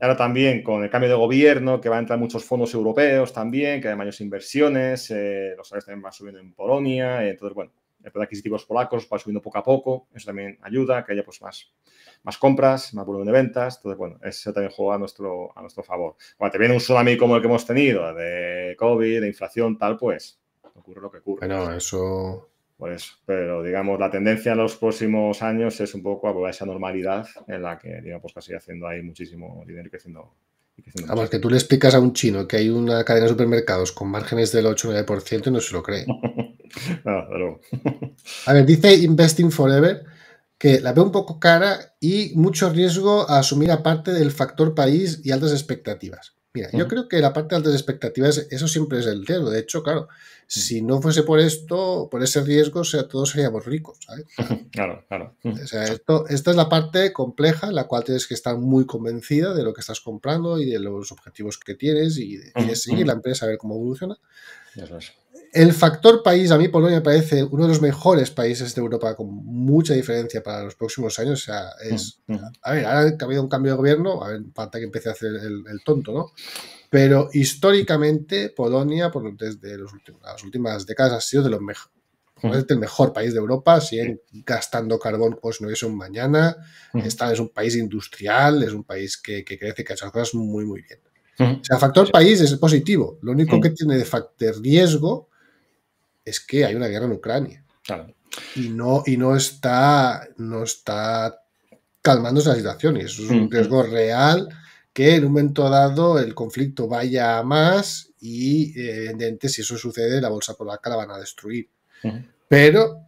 Ahora también con el cambio de gobierno, que va a entrar muchos fondos europeos también, que hay mayores inversiones, eh, los salarios también van subiendo en Polonia. Eh, entonces, bueno, el poder adquisitivo de polacos va subiendo poco a poco. Eso también ayuda, que haya pues más, más compras, más volumen de ventas. Entonces, bueno, eso también juega a nuestro, a nuestro favor. Cuando te viene un tsunami como el que hemos tenido, de COVID, de inflación, tal, pues ocurre lo que ocurre. Bueno, eso por eso, pero digamos, la tendencia en los próximos años es un poco a esa normalidad en la que, digamos, pues casi haciendo ahí muchísimo dinero y creciendo. Vamos, que tú le explicas a un chino que hay una cadena de supermercados con márgenes del 8-9% y no se lo cree. <laughs> <laughs> a ver, dice Investing Forever que la ve un poco cara y mucho riesgo a asumir aparte del factor país y altas expectativas. Mira, yo creo que la parte de altas expectativas, eso siempre es el riesgo. De hecho, claro, mm. si no fuese por esto, por ese riesgo, o sea, todos seríamos ricos, ¿sabes? <laughs> Claro, claro. O sea, esto, esta es la parte compleja la cual tienes que estar muy convencida de lo que estás comprando y de los objetivos que tienes y y seguir la empresa a ver cómo evoluciona. Eso es el factor país, a mí Polonia me parece uno de los mejores países de Europa con mucha diferencia para los próximos años. O sea, es. Mm, mm. A ver, ahora que ha habido un cambio de gobierno, a ver, falta que empiece a hacer el, tonto, ¿no? Pero históricamente, Polonia, por, desde los últimos, las últimas décadas, ha sido de los mejores mm. el mejor país de Europa, siguen gastando carbón pues si no hubiese un mañana. es un país industrial, es un país que, que crece, que ha hecho las cosas muy, muy bien. O sea, factor país es positivo. Lo único que tiene de factor riesgo es que hay una guerra en Ucrania. Y no, y no está, no está calmándose la situación. Y es un riesgo real que en un momento dado el conflicto vaya a más y eh, evidentemente si eso sucede la bolsa polaca la van a destruir. Pero,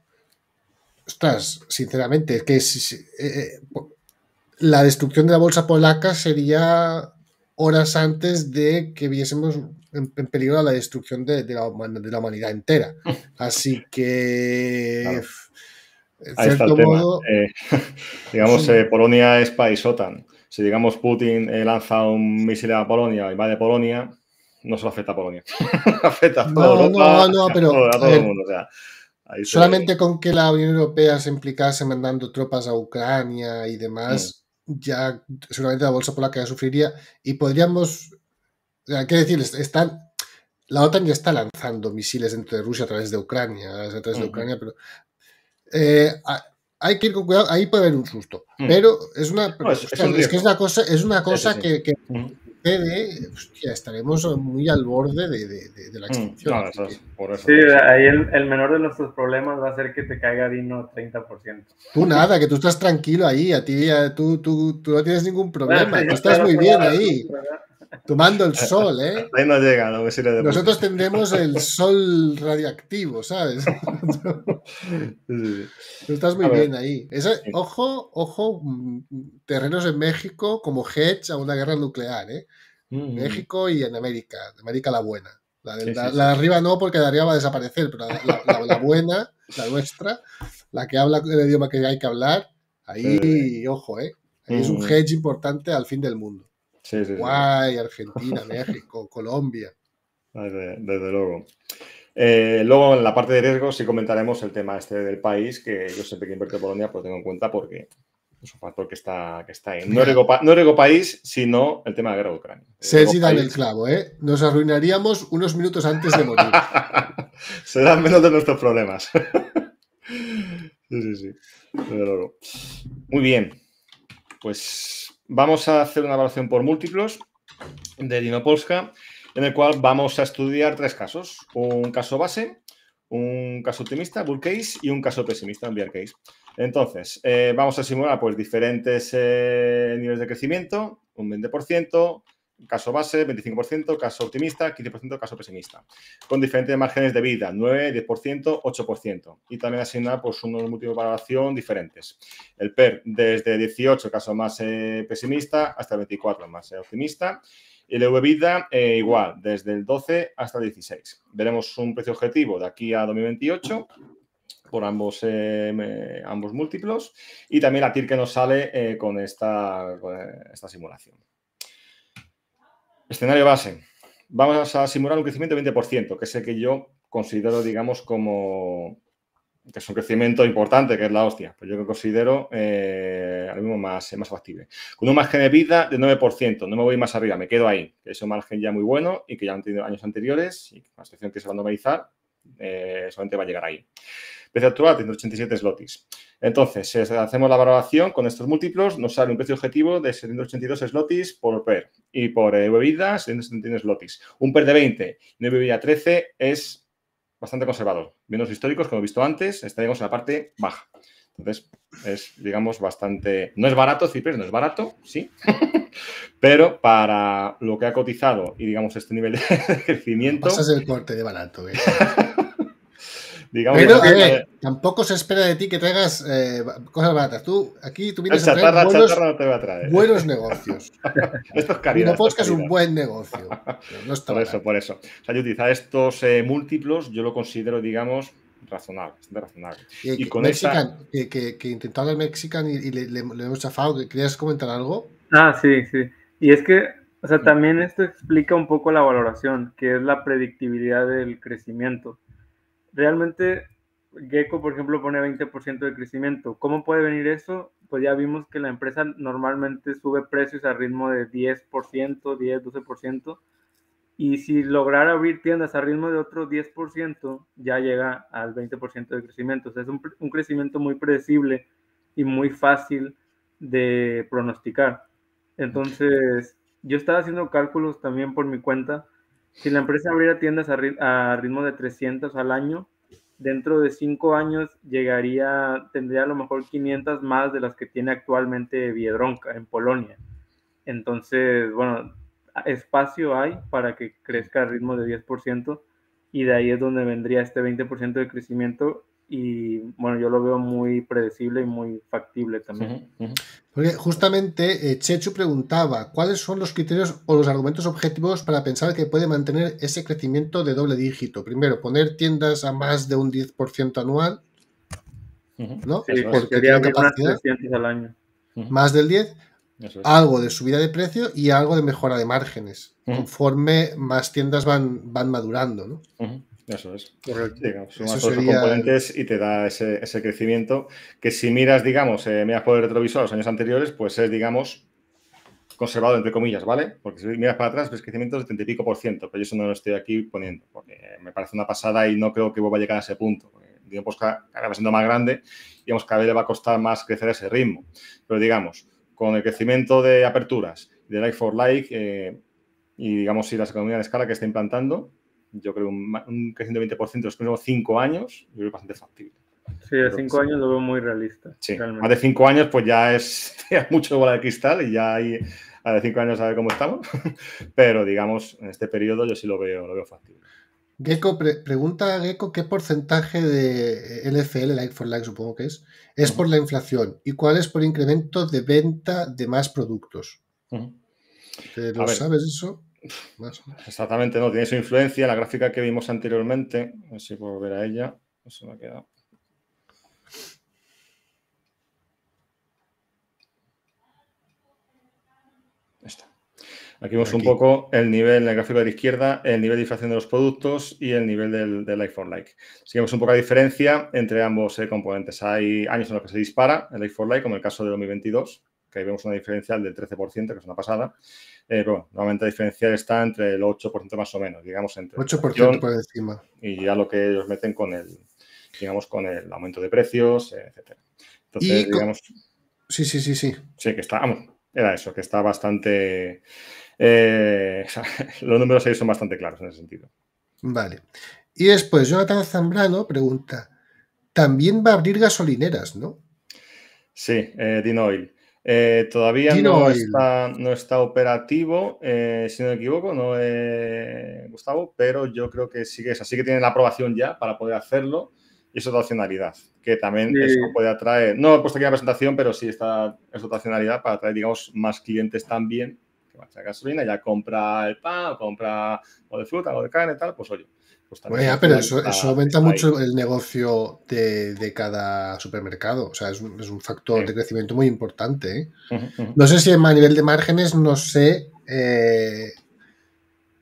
ostras, sinceramente, que eh, eh, la destrucción de la bolsa polaca sería horas antes de que viésemos en, peligro peligro la destrucción de, de, la, humanidad entera. <laughs> Así que... Ahí está el tema. Eh, <laughs> digamos, eh, Polonia es país OTAN. Si, digamos, Putin eh, lanza un misil a Polonia y va de Polonia, no solo afecta a Polonia. <laughs> afecta a no, no, pero, todo, el mundo. solamente con que la Unión Europea se implicase mandando tropas a Ucrania y demás, mm. ya seguramente la bolsa polaca ya sufriría y podríamos hay que decir, están, la OTAN ya está lanzando misiles entre Rusia a través de Ucrania, a través de Ucrania, pero eh, hay que ir con cuidado, ahí puede haber un susto. Pero es una, es, que es una cosa, es una cosa que, que estaremos muy al borde de, la extinción. sí, ahí el, menor de nuestros problemas va a ser que te caiga vino 30%. Tú nada, que tú estás tranquilo ahí, a ti, tú, tú, no tienes ningún problema, estás muy bien ahí. Tomando el <laughs> sol, ¿eh? Ahí no llega lo que pues Nosotros tendremos el sol radiactivo, ¿sabes? <laughs> Estás muy bien ahí. ojo, ojo, mm, terrenos en México como hedge a una guerra nuclear, ¿eh? Mm. México y en América, América la buena. La de, arriba no, porque daría de arriba va a desaparecer, pero la, buena, la nuestra, la que habla el idioma que hay que hablar, ahí, ojo, ¿eh? Ahí es un mm. hedge importante al fin del mundo. Sí, sí, Uruguay, Argentina, <laughs> México, Colombia. Desde, luego. Eh, luego, en la parte de riesgo, sí comentaremos el tema este del país, que yo siempre que invierto en Polonia, pues tengo en cuenta porque es un factor que está, está ahí. No riesgo, país, sino el tema de la guerra de Ucrania. Se si dan el clavo, ¿eh? Nos arruinaríamos unos minutos antes de morir. <laughs> Serán menos de nuestros problemas. <laughs> sí, sí, sí. Desde luego. Muy bien. Pues Vamos a hacer una evaluación por múltiplos de Dinopolska, en el cual vamos a estudiar tres casos. Un caso base, un caso optimista, bull case, y un caso pesimista, un bear case. Entonces, eh, vamos a simular pues, diferentes eh, niveles de crecimiento, un 20%, caso base, 25%, caso optimista, 15%, caso pesimista, con diferentes márgenes de vida, 9, 10%, 8%, y también asignar pues, unos múltiplos de valoración diferentes. El PER desde 18, caso más eh, pesimista, hasta 24, más eh, optimista. Y el Vida, eh, igual, desde el 12 hasta el 16. Veremos un precio objetivo de aquí a 2028 por ambos, eh, ambos múltiplos y también la TIR que nos sale con, esta, con esta simulación. Escenario base. Vamos a simular un crecimiento de 20%, que es el que yo considero, digamos, como que es un crecimiento importante, que es la hostia. Pues yo lo considero eh, ahora mismo más, más factible. Con un margen de vida de 9%, no me voy más arriba, me quedo ahí. es un margen ya muy bueno y que ya han tenido años anteriores y la situación que se va a normalizar eh, solamente va a llegar ahí precio actual, 87 slotis. Entonces, si hacemos la valoración con estos múltiplos, nos sale un precio objetivo de 782 slotis por PER y por bebidas eh, bebida 771 slotis. Un PER de 20 de bebida 13 es bastante conservador. menos históricos, como he visto antes, estaríamos en la parte baja. Entonces, es, digamos, bastante... No es barato, Cipres, no es barato, sí, <laughs> pero para lo que ha cotizado y, digamos, este nivel de <laughs> crecimiento... Pasas el corte de barato. ¿eh? <laughs> Eh, tampoco se espera de ti que traigas eh, cosas baratas. Tú, aquí tú vienes a traer buenos, negocios. <laughs> esto es caridad. que es un buen negocio. por eso, por eso. O sea, yo utilizar estos eh, múltiplos, yo lo considero, digamos, razonable, razonable. y, con Mexican, que, que, que intentaba el Mexican y, le, hemos chafado. ¿Querías comentar algo? Ah, sí, sí. Y es que, o sea, también esto explica un poco la valoración, que es la predictibilidad del crecimiento realmente Gecko, por ejemplo, pone 20% de crecimiento. ¿Cómo puede venir eso? Pues ya vimos que la empresa normalmente sube precios a ritmo de 10%, 10, 12%. Y si lograra abrir tiendas a ritmo de otro 10%, ya llega al 20% de crecimiento. O sea, es un, un, crecimiento muy predecible y muy fácil de pronosticar. Entonces, yo estaba haciendo cálculos también por mi cuenta si la empresa abriera tiendas a, ritmo de 300 al año, dentro de cinco años llegaría, tendría a lo mejor 500 más de las que tiene actualmente Biedronka en Polonia. Entonces, bueno, espacio hay para que crezca a ritmo de 10% y de ahí es donde vendría este 20% de crecimiento y bueno, yo lo veo muy predecible y muy factible también. justamente eh, Chechu preguntaba, ¿cuáles son los criterios o los argumentos objetivos para pensar que puede mantener ese crecimiento de doble dígito? Primero, poner tiendas a más de un 10% anual, ¿no? Sí, porque Más, al año. más del 10, algo de subida de precio y algo de mejora de márgenes, conforme más tiendas van, van madurando, ¿no? Eso es. Digamos, sumas todos componentes y te da ese, crecimiento que si miras, digamos, eh, miras por el retrovisor los años anteriores, pues es, digamos, conservado entre comillas, ¿vale? Porque si miras para atrás ves crecimiento del 70 y pico por ciento, pero yo eso no lo estoy aquí poniendo, porque me parece una pasada y no creo que vuelva a llegar a ese punto. pues cada vez siendo más grande digamos, cada vez le va a costar más crecer ese ritmo. Pero digamos, con el crecimiento de aperturas, de like for like eh, y digamos, si las economías de escala que está implantando, yo creo, un, un de 20% en los próximos 5 años, yo bastante factible. Sí, de 5 pues, años lo veo muy realista. Sí, realmente. más de 5 años pues ya es <laughs> mucho bola de cristal y ya hay a de 5 años a ver cómo estamos, <laughs> pero digamos, en este periodo yo sí lo veo, lo veo factible. Gecko pregunta a Gecko qué porcentaje de LFL, like for like supongo que es, es por la inflación y cuál es por incremento de venta de más productos. ¿Lo sabes eso? Exactamente, no, tiene su influencia. La gráfica que vimos anteriormente, a ver si puedo volver a ella, se me ha Aquí vemos un poco el nivel en el gráfico de la izquierda, el nivel de inflación de los productos y el nivel del, life like for like. Así vemos un poco la diferencia entre ambos eh, componentes. Hay años en los que se dispara el like for like, como el caso de 2022, que ahí vemos una diferencial del 13%, que es una pasada. Eh, bueno, normalmente la diferencial está entre el 8% más o menos, digamos, entre 8% por encima. Y ya lo que ellos meten con el, digamos, con el aumento de precios, eh, etc. Entonces, digamos... Sí, sí, sí, sí. Sí, que está, vamos, era eso, que está bastante... Eh, <laughs> los números ahí son bastante claros en ese sentido. Vale. Y después, Jonathan Zambrano pregunta, también va a abrir gasolineras, ¿no? Sí, Dinoil. Eh, todavía no está, no está operativo, eh, si no me equivoco, no, eh, Gustavo, pero yo creo que sí que es así que tienen la aprobación ya para poder hacerlo y es otra opcionalidad, que también eso puede atraer, no he puesto aquí la presentación, pero sí está, es otra opcionalidad para atraer, digamos, más clientes también, que va a gasolina, ya compra el pan, compra o de fruta o de carne, tal, pues oye, pero eso, aumenta mucho el negocio de, cada supermercado. O sea, es un, factor de crecimiento muy importante. ¿eh? No sé si a nivel de márgenes, no sé eh,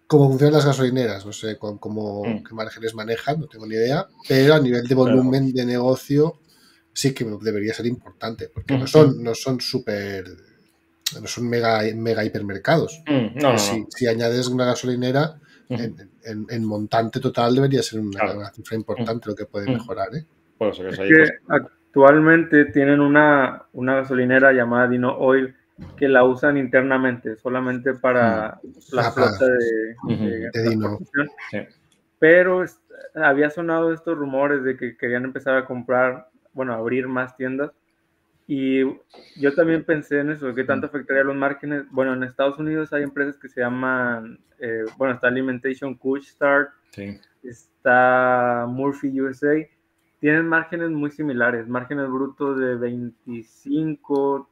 cómo funcionan las gasolineras, no sé cómo, mm. qué márgenes manejan, no tengo ni idea. Pero a nivel de volumen de negocio, sí que debería ser importante, porque no son, no son súper no son mega, mega hipermercados. Mm, si, añades una gasolinera, en, montante total debería ser una, cifra importante lo que puede mejorar. ¿eh? es que actualmente tienen una, una, gasolinera llamada Dino Oil que la usan internamente solamente para la planta ah, flota ah. de, Dino. Pero había sonado estos rumores de que querían empezar a comprar, bueno, abrir más tiendas y yo también pensé en eso, qué tanto afectaría los márgenes. Bueno, en Estados Unidos hay empresas que se llaman, eh, bueno, está Alimentation Coach Start, está Murphy USA, tienen márgenes muy similares, márgenes brutos de 25%.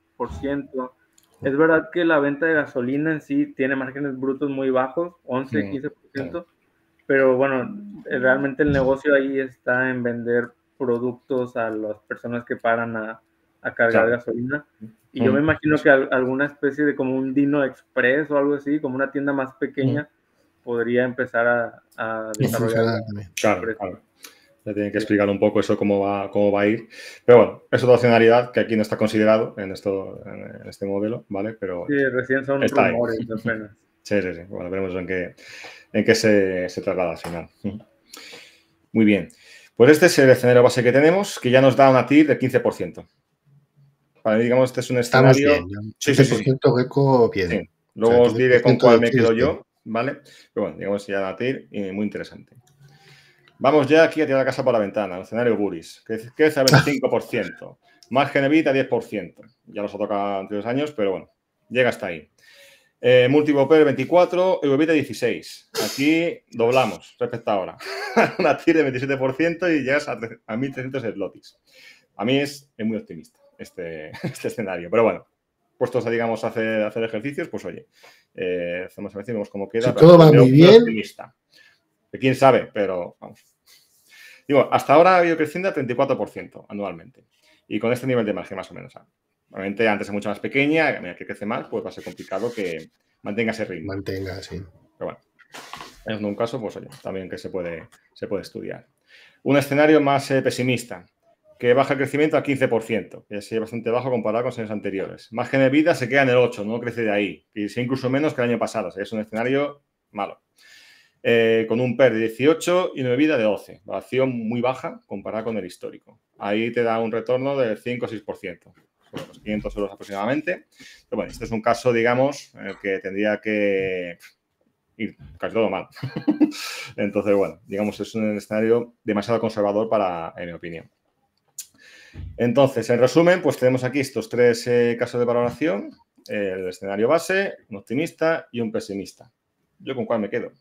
Es verdad que la venta de gasolina en sí tiene márgenes brutos muy bajos, 11, 15%, pero bueno, eh, realmente el negocio ahí está en vender productos a las personas que paran a a cargar gasolina. Y yo mm. me imagino que alguna especie de como un Dino Express o algo así, como una tienda más pequeña, mm. podría empezar a, a desarrollar. Claro, claro. Ya tienen que explicar un poco eso, cómo va, cómo va a ir. Pero bueno, es otra opcionalidad que aquí no está considerado en, esto, en este modelo, ¿vale? Pero sí, recién son rumores <laughs> Sí, sí, sí. Bueno, veremos en qué, se, se traslada al final. Mm. Muy bien. Pues este es el escenario base que tenemos, que ya nos da una TIR del 15% digamos, este es un escenario. Luego os diré con cuál me quedo yo, ¿vale? Pero bueno, digamos, ya la TIR, y muy interesante. Vamos ya aquí a tirar la casa por la ventana, el escenario Guris. es a 25%. Más a 10%. Ya los ha tocado antes años, pero bueno, llega hasta ahí. Eh, 24, Eurovita 16. Aquí doblamos respecto a ahora. <laughs> Una TIR de 27% y ya a, a 1.300 eslotis. A mí es muy optimista. Este, <laughs> este, escenario. Pero bueno, puestos a, digamos, hacer, ejercicios, pues oye, eh, hacemos a ver vemos cómo queda. todo va muy bien. Optimista. Quién sabe, pero vamos. Digo, hasta ahora ha ido creciendo a 34% anualmente. Y con este nivel de margen más o menos. Ah. Obviamente antes es mucho más pequeña, a que crece más, pues va a ser complicado que mantenga ese ritmo. Mantenga, sí. Pero bueno, en un caso, pues oye, también que se puede, se puede estudiar. Un escenario más eh, pesimista, que baja el crecimiento al 15%, que es bastante bajo comparado con los años anteriores. Margen de vida se queda en el 8, no crece de ahí, y sea incluso menos que el año pasado, es un escenario malo. Eh, con un PER de 18 y una vida de 12, valoración muy baja comparada con el histórico. Ahí te da un retorno del 5 o 6%, 500 euros aproximadamente. Pero bueno, este es un caso, digamos, en el que tendría que ir casi todo mal. <laughs> Entonces, bueno, digamos, es un escenario demasiado conservador para, en mi opinión. Entonces, en resumen, pues tenemos aquí estos tres eh, casos de valoración, el escenario base, un optimista y un pesimista. ¿Yo con cuál me quedo?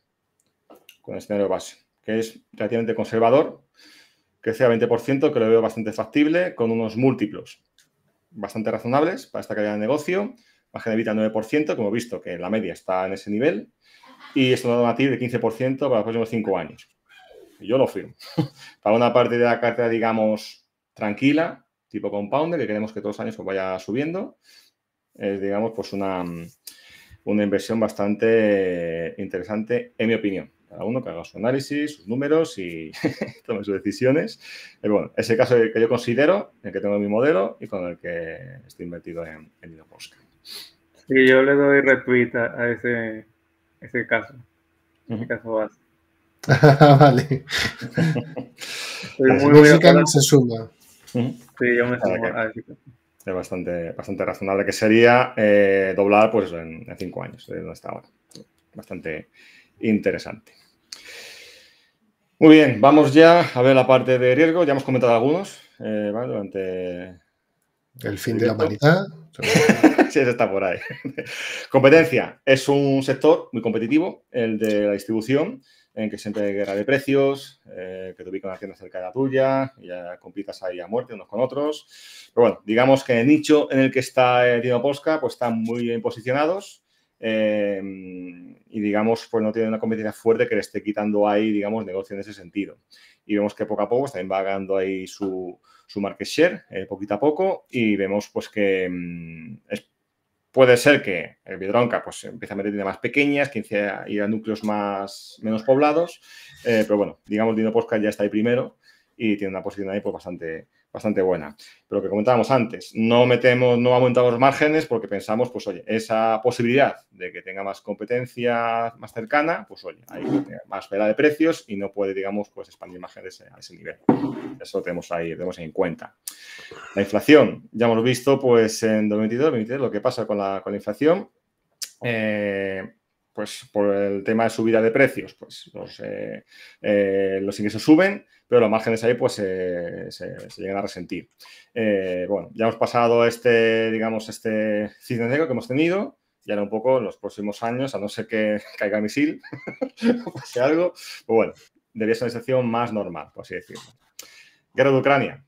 Con el escenario base, que es relativamente conservador, Crece a 20%, que lo veo bastante factible, con unos múltiplos bastante razonables para esta calidad de negocio, margen de vida 9%, como he visto que la media está en ese nivel, y es una ti de 15% para los próximos 5 años. Y yo lo firmo. <laughs> para una parte de la cartera, digamos, tranquila, tipo compounder, que queremos que todos los años pues vaya subiendo. Es, digamos, pues una, una inversión bastante interesante, en mi opinión. Cada uno que haga su análisis, sus números y <laughs> tome sus decisiones. Pero eh, bueno, es el caso que yo considero, el que tengo mi modelo y con el que estoy invertido en, en Sí, yo le doy retweet a, ese, ese caso. caso <laughs> vale. Estoy muy, pues se suma. Es bastante, bastante razonable, que sería eh, doblar pues, en, cinco años, de donde está Bastante interesante. Muy bien, vamos ya a ver la parte de riesgo. Ya hemos comentado algunos eh, durante. El fin de la humanidad. <laughs> sí, está por ahí. Competencia. Es un sector muy competitivo, el de la distribución en que siempre hay guerra de precios, eh, que te ubican haciendo cerca de la tuya, y ya compitas ahí a muerte unos con otros. Pero bueno, digamos que el nicho en el que está eh, Tino Posca, pues están muy bien posicionados eh, y digamos, pues no tienen una competencia fuerte que le esté quitando ahí, digamos, negocio en ese sentido. Y vemos que poco a poco pues, también va ganando ahí su, su market share, eh, poquito a poco, y vemos pues que mm, es Puede ser que el Vidronca pues, empiece a meter líneas más pequeñas, que empiece a ir a núcleos más, menos poblados, eh, pero bueno, digamos, Dino Posca ya está ahí primero y tiene una posición ahí pues, bastante, bastante buena. Pero lo que comentábamos antes, no metemos, no aumentamos los márgenes porque pensamos, pues oye, esa posibilidad de que tenga más competencia más cercana, pues oye, hay más vela de precios y no puede, digamos, pues expandir márgenes a ese nivel. Eso tenemos ahí, tenemos en cuenta. La inflación, ya hemos visto, pues en 2022, 2023, lo que pasa con la, con la inflación. Eh, pues por el tema de subida de precios, pues los, eh, eh, los ingresos suben, pero los márgenes ahí pues se, llegan a resentir. Eh, bueno, ya hemos pasado este, digamos, este cisne negro que hemos tenido, y ahora un poco en los próximos años, a no ser que <laughs> caiga misil o <laughs> pase algo, pues bueno, debería ser una situación más normal, por así decirlo. Guerra de Ucrania,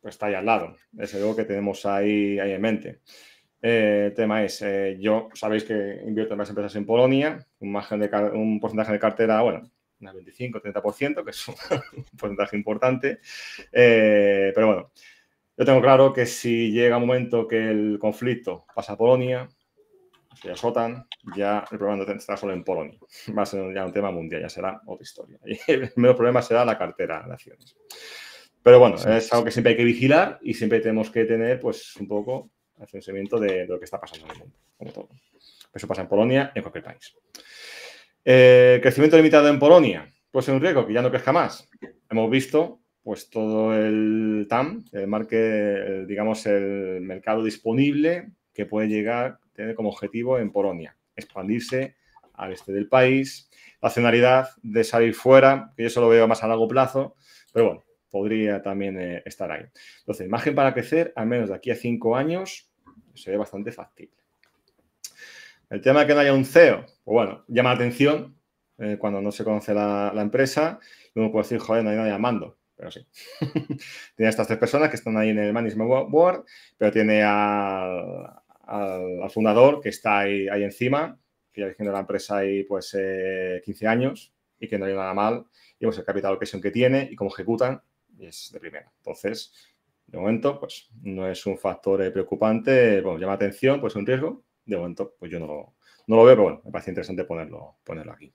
pues está ahí al lado, es algo que tenemos ahí, ahí en mente. El eh, tema es, eh, yo sabéis que invierto en varias empresas en Polonia, un, margen de un porcentaje de cartera, bueno, un 25-30%, que es un, <laughs> porcentaje importante, eh, pero bueno, yo tengo claro que si llega un momento que el conflicto pasa a Polonia, se OTAN, ya el problema no estará solo en Polonia, va a ser ya un tema mundial, ya será otra historia. <laughs> Y el primer problema será la cartera de acciones. Pero bueno, es algo que siempre hay que vigilar y siempre tenemos que tener, pues, un poco el sentimiento de lo que está pasando en el mundo, como todo. Eso pasa en Polonia en cualquier país. Eh, crecimiento limitado en Polonia. pues es un riesgo que ya no crezca más. Hemos visto pues todo el TAM, el digamos, el mercado disponible que puede llegar tiene tener como objetivo en Polonia. Expandirse al este del país, la nacionalidad de salir fuera, que yo eso lo veo más a largo plazo, pero bueno, podría también eh, estar ahí. Entonces, imagen para crecer, al menos de aquí a cinco años, se ve bastante factible. El tema de que no haya un CEO, pues bueno, llama la atención eh, cuando no se conoce la, empresa uno puede decir, joder, no hay nadie llamando pero sí. <laughs> tiene a estas tres personas que están ahí en el Management Board, pero tiene al, fundador que está ahí, encima, que ya dirigiendo la empresa ahí pues 15 eh, años y que no hay nada mal, y pues, el capital que que tiene y cómo ejecutan es de primera. Entonces, de momento, pues no es un factor eh, preocupante. Bueno, llama atención, pues es un riesgo. De momento, pues yo no lo, veo, pero bueno, me parece interesante ponerlo, ponerlo aquí.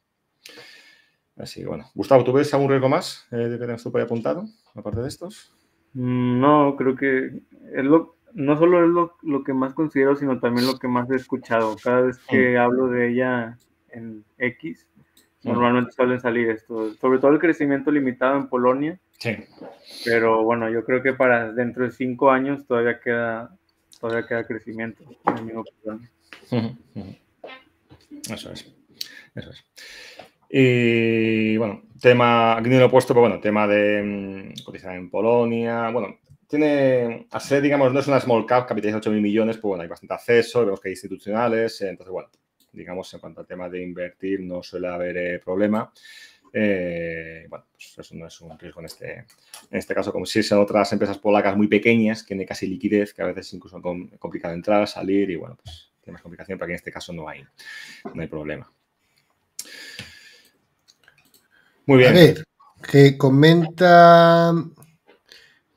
Así que bueno. Gustavo, ¿tú ves algún riesgo más eh, de que tengas tú por ahí apuntado, aparte de estos? Mm, no, creo que es no solo es lo, lo, que más considero, sino también lo que más he escuchado. Cada vez que mm. hablo de ella en X, mm. normalmente suelen salir estos. Sobre todo el crecimiento limitado en Polonia, Sí. Pero bueno, yo creo que para dentro de cinco años todavía queda, todavía queda crecimiento, Eso es. Eso es. Y bueno, tema, aquí no lo he puesto, pero bueno, tema de mm, cotizar en Polonia. Bueno, tiene, a ser, digamos, no es una small cap, capitaliza 8 mil millones, pero pues bueno, hay bastante acceso, vemos que hay institucionales, eh, entonces bueno, digamos, en cuanto al tema de invertir no suele haber eh, problema. Eh, bueno, pues eso no es un riesgo en este, en este caso, como si son otras empresas polacas muy pequeñas, que tienen casi liquidez, que a veces incluso es complicado entrar, salir y bueno, pues tiene más complicación, para que en este caso no hay, no hay problema. Muy bien. A ver, que comenta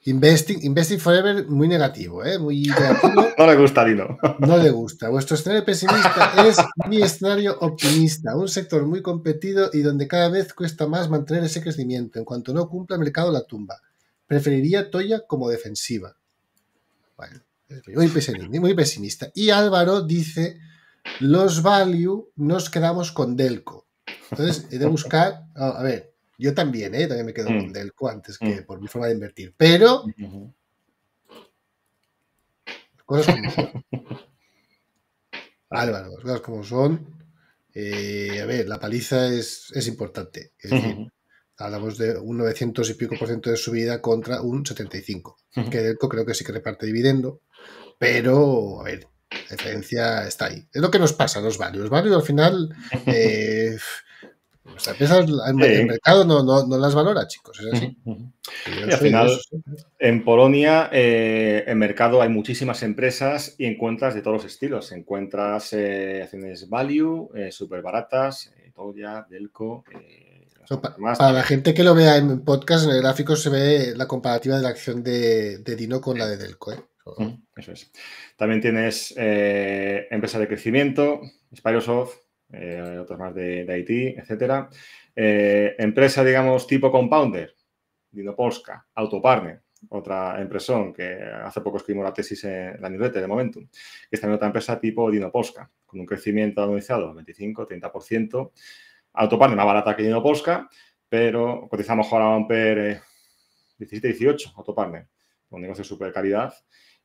Investing, Forever, muy negativo, ¿eh? Muy <laughs> no le gusta, Dino. no le gusta. Vuestro escenario pesimista es mi escenario optimista, un sector muy competido y donde cada vez cuesta más mantener ese crecimiento. En cuanto no cumpla el mercado, la tumba. Preferiría Toya como defensiva. muy pesimista, muy pesimista. Y Álvaro dice, los value nos quedamos con Delco. Entonces, he de buscar, a ver, yo también, ¿eh? También me quedo mm. con Delco antes mm. que por mi forma de invertir. Pero. Cosas como son. <laughs> Álvaro, cosas como son. Eh, a ver, la paliza es, es importante. Es decir, hablamos de un 900 y pico por ciento de subida contra un 75. Que Delco creo que sí que reparte dividendo. Pero, a ver, la diferencia está ahí. Es lo que nos pasa a los varios. Los al final. <laughs> Eh, las empresas, el mercado no, las valora, chicos, es así. al final, en Polonia, eh, en mercado hay muchísimas empresas y encuentras de todos los estilos. Encuentras eh, acciones value, eh, súper baratas, Toya, Delco. Para la gente que lo vea en podcast, en el gráfico se ve la comparativa de la acción de, Dino con la de Delco. Eso es. También tienes Empresa de crecimiento, Spirosoft, eh, otras más de, Haití, etcétera. Eh, empresa, digamos, tipo Compounder, Dinopolska, Autopartner, otra empresa que hace poco escribimos la tesis en la newsletter de Momentum, que está en otra empresa tipo Dinopolska, con un crecimiento Anualizado, del 25-30%. Autopartner más barata que Dinopolska, pero cotizamos ahora un PER 17-18, eh, Autopartner, un negocio de super calidad.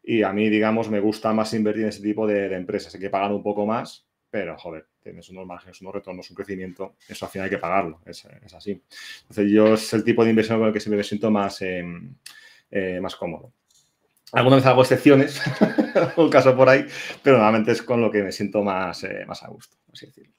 Y a mí, digamos, me gusta más invertir en ese tipo de empresas. Hay que pagar un poco más, pero joder, es unos márgenes, unos retornos, un crecimiento, eso al final hay que pagarlo, es, así. Entonces yo es el tipo de inversión con el que siempre me siento más, em, eh, más cómodo. Alguna vez hago excepciones, un <laughs> caso por ahí, pero normalmente es con lo que me siento más, eh, más a gusto, así decirlo.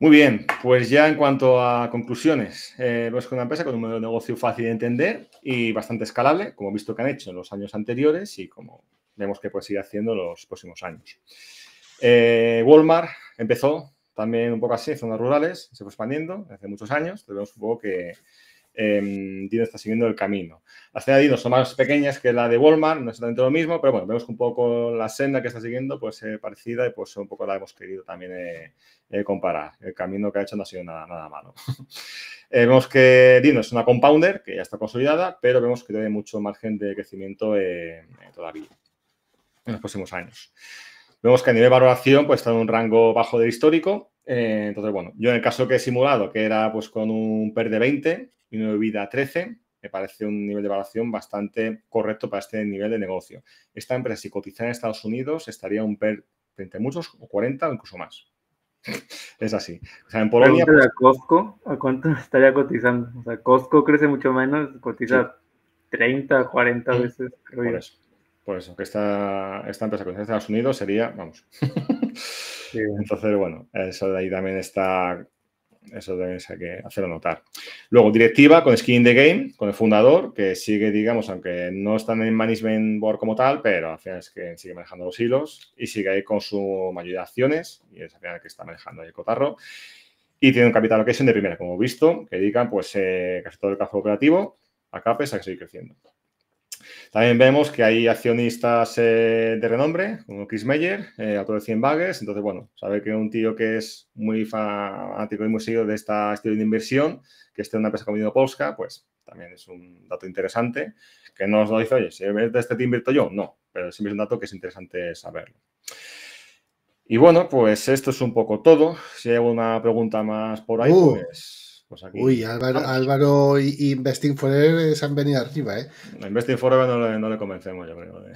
Muy bien, pues ya en cuanto a conclusiones, eh, que pues una empresa con un modelo de negocio fácil de entender y bastante escalable, como he visto que han hecho en los años anteriores y como vemos que puede seguir haciendo los próximos años. Eh, Walmart empezó también un poco así, en zonas rurales, se fue expandiendo hace muchos años, pero vemos un poco que em, Dino está siguiendo el camino. Las tiendas de Dino son más pequeñas que la de Walmart, no es exactamente lo mismo, pero bueno, vemos que un poco la senda que está siguiendo pues ser parecida y pues un poco la hemos querido también eh, eh, comparar. El camino que ha hecho no ha sido nada, nada malo. <laughs> vemos que Dino es una compounder que ya está consolidada, pero vemos que tiene mucho margen de crecimiento todavía en los próximos años. Vemos que a nivel de valoración pues, está en un rango bajo del histórico. Eh, entonces, bueno, yo en el caso que he simulado, que era pues con un PER de 20 y una vida 13, me parece un nivel de valoración bastante correcto para este nivel de negocio. Esta empresa, si cotizara en Estados Unidos, estaría un PER entre muchos, o 40 o incluso más. <laughs> es así. O sea, en Polonia. a cuánto <laughs> estaría cotizando? O sea, Costco crece mucho menos, cotiza 30, 40 mm. veces. Creo Por pues aunque esta empresa con Estados Unidos sería, vamos. <laughs> Entonces, bueno, eso de ahí también está, eso también hay que hacerlo notar. Luego, directiva con Skin in the Game, con el fundador, que sigue, digamos, aunque no está en el management board como tal, pero al final es que sigue manejando los hilos y sigue ahí con su mayoría de acciones y es al final que está manejando ahí el cotarro. Y tiene un capital location de primera, como visto, que dedican pues eh, casi todo el caso operativo a CAPES a que seguir creciendo. También vemos que hay accionistas eh, de renombre, como Chris Meyer, eh, autor de 100 Entonces, bueno, sabe que un tío que es muy fanático y muy seguido de esta estilo de inversión, que esté en una empresa como Polska, pues también es un dato interesante. Que no os lo dice, oye, si de este te invierto yo, no. Pero es un dato que es interesante saberlo. Y bueno, pues esto es un poco todo. Si hay alguna pregunta más por ahí, uh. pues pues Uy, Álvaro, ah. y Investing Forever se han venido arriba, ¿eh? Investing Forever no le, no le convencemos, yo creo. ¿eh?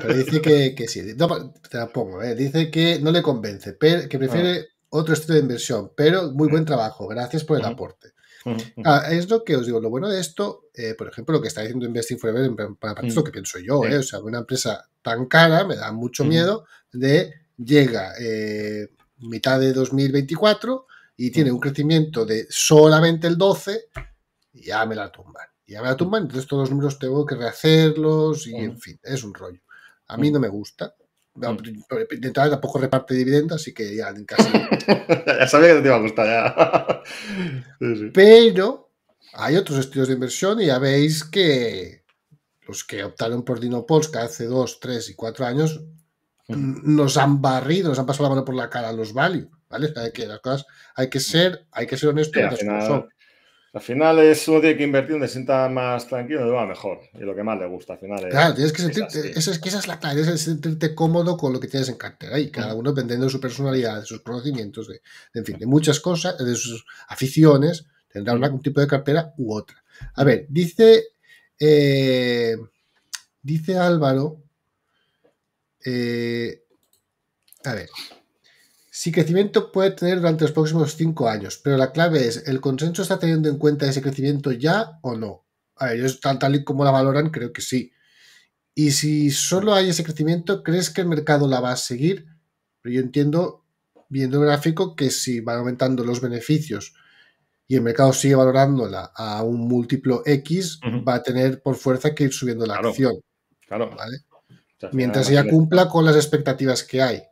pero dice que, que sí. te la pongo, ¿eh? Dice que no le convence, pero que prefiere ah. otro estilo de inversión, pero muy buen mm. trabajo. Gracias por el mm. aporte. Mm, ah, es lo que os digo, lo bueno de esto, eh, por ejemplo, lo que está diciendo Investing Forever, para, para esto que pienso yo, ¿eh? O sea, una empresa tan cara, me da mucho miedo de llega eh, mitad de 2024 y tiene un crecimiento de solamente el 12, ya me la tumban. Ya me la tumban, entonces todos los números tengo que rehacerlos y en fin, es un rollo. A mí no me gusta. De entrada tampoco reparte dividendos, así que ya casi. <laughs> ya sabía que no te iba a gustar, ya. <laughs> Pero hay otros estilos de inversión y ya veis que los que optaron por Dinopolska hace dos tres y cuatro años nos han barrido, nos han pasado la mano por la cara los value. ¿vale? que hay que mm. ser, hay que ser honesto. al, final, es uno tiene que invertir donde se sienta más tranquilo, va mejor y lo que más le gusta al final. Es, claro, tienes que sentir esa, es, la clave, es sentirte cómodo con lo que tienes en cartera y cada mm. uno dependiendo de su personalidad, de sus conocimientos, de, en fin, de muchas cosas, de sus aficiones, tendrá mm. un tipo de cartera u otra. A ver, dice, eh, dice Álvaro, eh, a ver, Sí, crecimiento puede tener durante los próximos cinco años, pero la clave es, ¿el consenso está teniendo en cuenta ese crecimiento ya o no? A ellos, tal, tal y como la valoran, creo que sí. Y si solo hay ese crecimiento, ¿crees que el mercado la va a seguir? Pero yo entiendo, viendo el gráfico, que si van aumentando los beneficios y el mercado sigue valorándola a un múltiplo X, va a tener por fuerza que ir subiendo la acción. Claro. Mientras ella cumpla con las expectativas que hay.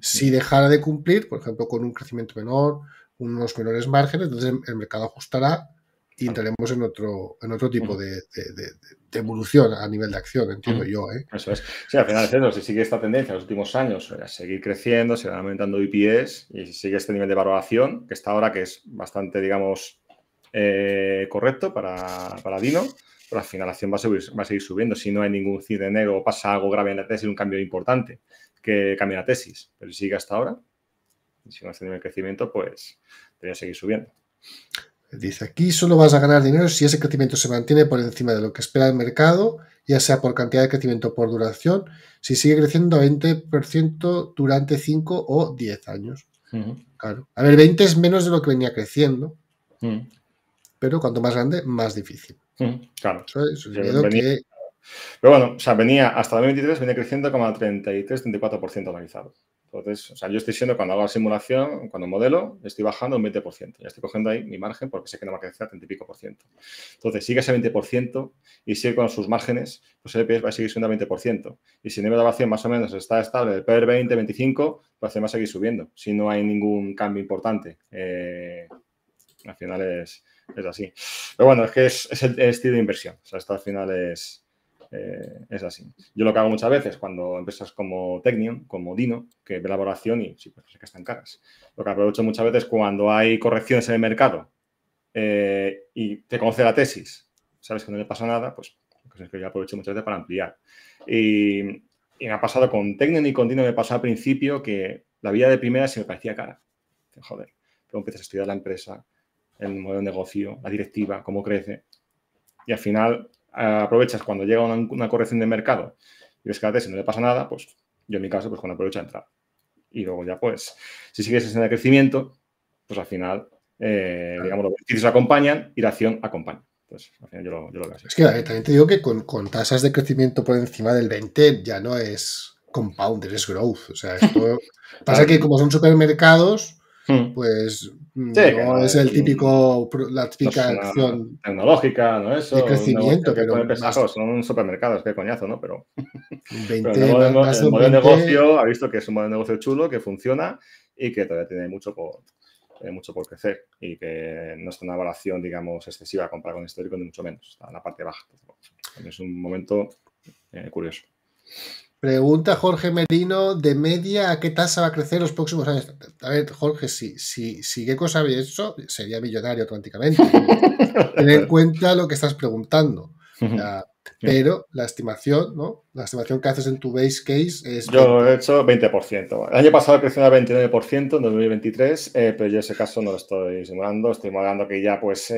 Si dejara de cumplir, por ejemplo, con un crecimiento menor, unos menores márgenes, entonces el mercado ajustará y entraremos en otro, en otro tipo de, evolución a nivel de acción, entiendo yo. ¿eh? Eso es. Sí, al final Si sigue esta tendencia en los últimos años, seguir creciendo, se van aumentando e IPS y si sigue este nivel de valoración, que está ahora que es bastante, digamos, eh, correcto para, para Dino, pero pues al final la acción va a, va a seguir subiendo. Si no hay ningún cine negro pasa algo grave en la e un cambio importante que cambie la tesis, pero si sigue hasta ahora, si no has el crecimiento, pues debería seguir subiendo. Dice, aquí solo vas a ganar dinero si ese crecimiento se mantiene por encima de lo que espera el mercado, ya sea por cantidad de crecimiento o por duración, si sigue creciendo a 20% durante 5 o 10 años. Claro. A ver, 20 es menos de lo que venía creciendo, pero cuanto más grande, más difícil. Claro. Pero bueno, o sea, venía hasta 2023, venía creciendo como a 33, 34% analizado. Entonces, o sea, yo estoy siendo, cuando hago la simulación, cuando modelo, estoy bajando un 20%. Ya estoy cogiendo ahí mi margen porque sé que no va a crecer a 30 y pico por ciento. Entonces, sigue ese 20% y sigue con sus márgenes, pues el EPS va a seguir siendo a 20%. Y si el nivel de más o menos está estable, el PER 20, 25, pues va a seguir subiendo, si no hay ningún cambio importante. Eh, al final es, así. Pero bueno, es que es, el estilo de inversión. O sea, esto al final es eh, es así. Yo lo que hago muchas veces cuando empresas como Technion, como Dino, que ve la y sí, pues es que están caras. Lo que aprovecho muchas veces cuando hay correcciones en el mercado eh, y te conoce la tesis, sabes que no le pasa nada, pues es que yo aprovecho muchas veces para ampliar. Y, me ha pasado con Technion y con Dino, me pasó al principio que la vida de primera se me parecía cara. Joder, pero empiezas a estudiar la empresa, el modelo de negocio, la directiva, cómo crece. Y al final aprovechas cuando llega una, corrección de mercado y a si no le pasa nada, pues yo en mi caso, pues cuando aprovecha a entrar. Y luego ya, pues, si sigues en de crecimiento, pues al final, eh, digamos, los beneficios acompañan y la acción acompaña. Pues, al final yo lo, yo lo Es que también te digo que con, con, tasas de crecimiento por encima del 20 ya no es compound, es growth. O sea, <laughs> pasa que como son supermercados, Hmm. pues mm, no es el típico, la típica acción tecnológica, ¿no? Eso, de crecimiento, que son supermercados, qué coñazo, ¿no? Pero, <laughs> el modelo, de negocio ha visto que es un modelo de negocio chulo, que funciona y que todavía tiene mucho por, eh, mucho por crecer y que no está en una evaluación, digamos, excesiva comparado con histórico, ni mucho menos, está en la parte baja. Es un momento eh, curioso. Pregunta Jorge Merino, de media, ¿a qué tasa va a crecer los próximos años? A ver, Jorge, si, si, qué cosa había hecho, sería millonario automáticamente. <laughs> Ten en cuenta lo que estás preguntando. pero la estimación, ¿no? La estimación que haces en tu base case es... Yo lo he hecho 20%. El año pasado creció a 29% en 2023, eh, pero yo ese caso no lo estoy simulando. Estoy simulando que ya, pues,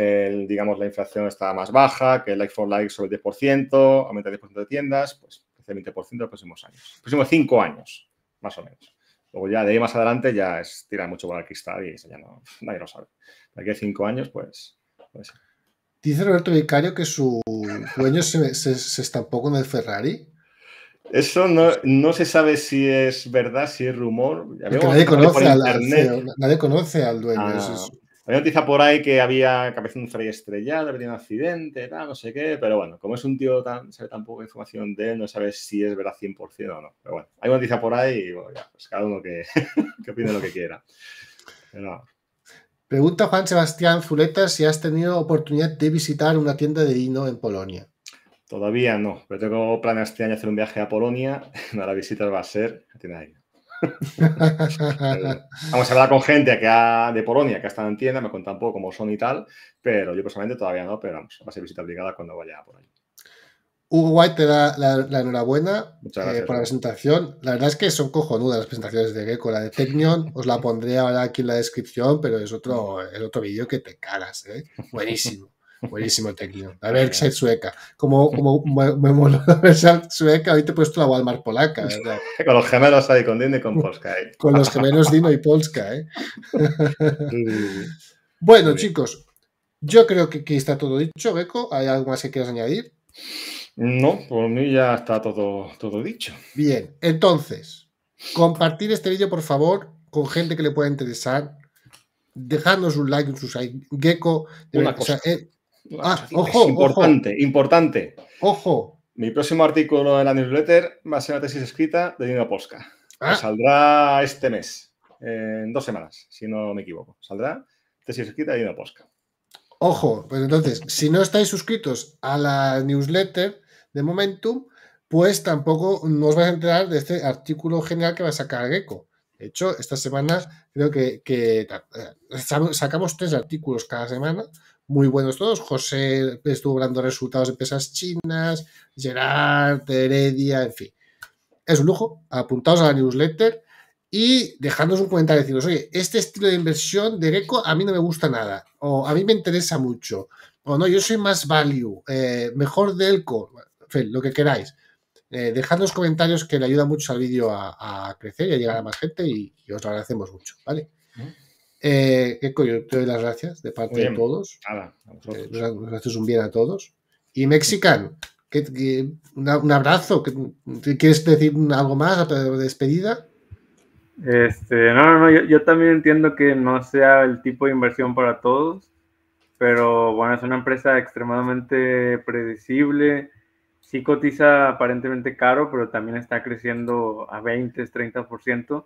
digamos, la inflación está más baja, que el like for like sobre el 10%, aumenta el 10% de tiendas, pues 20 de los próximos años. próximos 5 años, más o menos. Luego ya de ahí más adelante ya es tirar mucho por el cristal y ya no, <laughs> nadie lo sabe. De aquí a cinco años, pues, Dice Roberto Vicario que su dueño se, estampó con el Ferrari. Eso no, se sabe si es verdad, si es rumor. nadie, conoce al, dueño. Ah. eso hay noticia por ahí que había que un fray estrellado, había un accidente, no sé qué, pero bueno, como es un tío tan, se ve tan poca información de él, no sabes si es verdad 100% o no. Pero bueno, hay noticia por ahí y bueno, pues cada uno <laughs> que, opine lo que quiera. Pregunta Juan Sebastián Zuleta si has tenido oportunidad de visitar una tienda de hino en Polonia. Todavía no, pero tengo planes este año hacer un viaje a Polonia. <laughs> la visita va a ser a tienda de <laughs> Vamos a hablar con gente de Polonia que ha estado en tienda, me cuentan un poco cómo son y tal, pero yo personalmente todavía no, pero vamos, va a ser visita obligada cuando vaya por ahí. White te da la, enhorabuena eh, por la presentación. La verdad es que son cojonudas las presentaciones de Gecko. La de Technion os la pondré ahora aquí en la descripción, pero es otro, <laughs> el otro vídeo que te caras eh. Buenísimo. Buenísimo el técnico. <laughs> ver, Berkshire sueca. Como, como <laughs> me, me moló la <laughs> sueca, hoy te he puesto la Walmart polaca. ¿eh? con los gemelos ahí, con Dino y con Polska. ¿eh? con los gemelos Dino y Polska. ¿eh? bueno, chicos, yo creo que aquí está todo dicho, Beco. ¿Hay algo más que quieras añadir? No, por mí ya está todo, todo dicho. Bien, entonces, compartir este vídeo, por favor, con gente que le pueda interesar. Dejadnos un like, un subscribe. Gecko, de una cosa. Eh, Ah, ojo, importante, importante. Ojo. Mi próximo artículo en la newsletter va a ser una tesis escrita de Dino Posca. Ah. Saldrá este mes, en dos semanas, si no me equivoco. Saldrá tesis escrita de Dino Posca. Ojo, pues entonces, si no estáis suscritos a la newsletter de Momentum, pues tampoco nos vais a enterar de este artículo general que va a sacar Gecko. De hecho, esta semana creo que, que eh, sacamos tres artículos cada semana, muy buenos todos. José estuvo dando resultados de empresas chinas, Gerard, Heredia, en fin. Es un lujo. Apuntaos a la newsletter y dejadnos un comentario. Deciros, oye, este estilo de inversión de Greco a mí no me gusta nada. O a mí me interesa mucho. O no, yo soy más value. Eh, mejor Delco. En fin, lo que queráis. Eh, dejadnos comentarios que le ayuda mucho al vídeo a, crecer y a llegar a más gente y, os lo agradecemos mucho. ¿Vale? ¿Mm? Eh, ¿Qué Te doy las gracias de parte de todos. Eh, gracias un bien a todos. Y Mexican, un abrazo. ¿Quieres decir algo más de despedida? Este, no, no, yo, yo también entiendo que no sea el tipo de inversión para todos, pero bueno, es una empresa extremadamente predecible. Sí cotiza aparentemente caro, pero también está creciendo a 20, 30%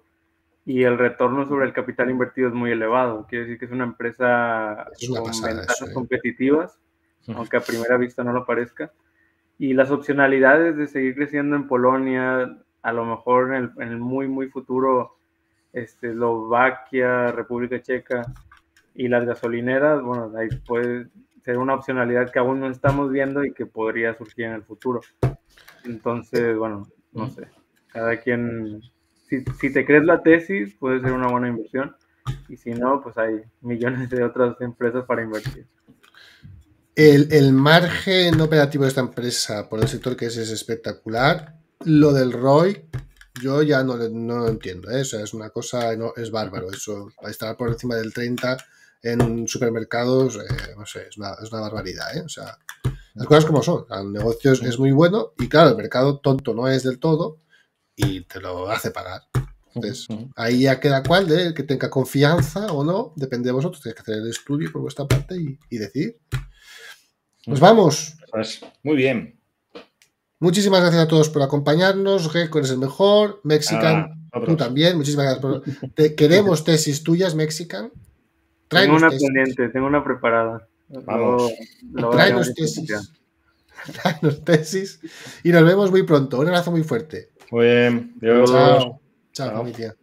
y el retorno sobre el capital invertido es muy elevado. Quiere decir que es una empresa con ventajas competitivas, aunque a primera vista no lo parezca. Y las opcionalidades de seguir creciendo en Polonia, a lo mejor en el, en el muy, muy futuro, este, Eslovaquia, República Checa y las gasolineras, bueno, ahí puede ser una opcionalidad que aún no estamos viendo y que podría surgir en el futuro. Entonces, bueno, no sé, cada quien si, te crees la tesis, puede ser una buena inversión. Y si no, pues hay millones de otras empresas para invertir. El, margen operativo de esta empresa por el sector que es espectacular. Lo del ROI, yo ya no, lo entiendo. ¿eh? es una cosa, es bárbaro. Eso, estar por encima del 30 en supermercados, eh, no sé, es una, barbaridad. ¿eh? O sea, las cosas como son. El negocio es, muy bueno y claro, el mercado tonto no es del todo, y te lo hace pagar. Entonces, ahí ya queda cual de que tenga confianza o no, depende de vosotros, tenéis que hacer el estudio por vuestra parte y, decir decidir. Nos pues vamos. Pues, muy bien. Muchísimas gracias a todos por acompañarnos. Geco eres el mejor. Mexican, ah, tú también. Muchísimas gracias. Te, <laughs> queremos tesis tuyas, Mexican. tengo una pendiente, tengo una preparada. Vamos. tesis. <laughs> traenos tesis. Y nos vemos muy pronto. Un abrazo muy fuerte. Muy bien. Adiós. Chao. Chao, Chao. familia.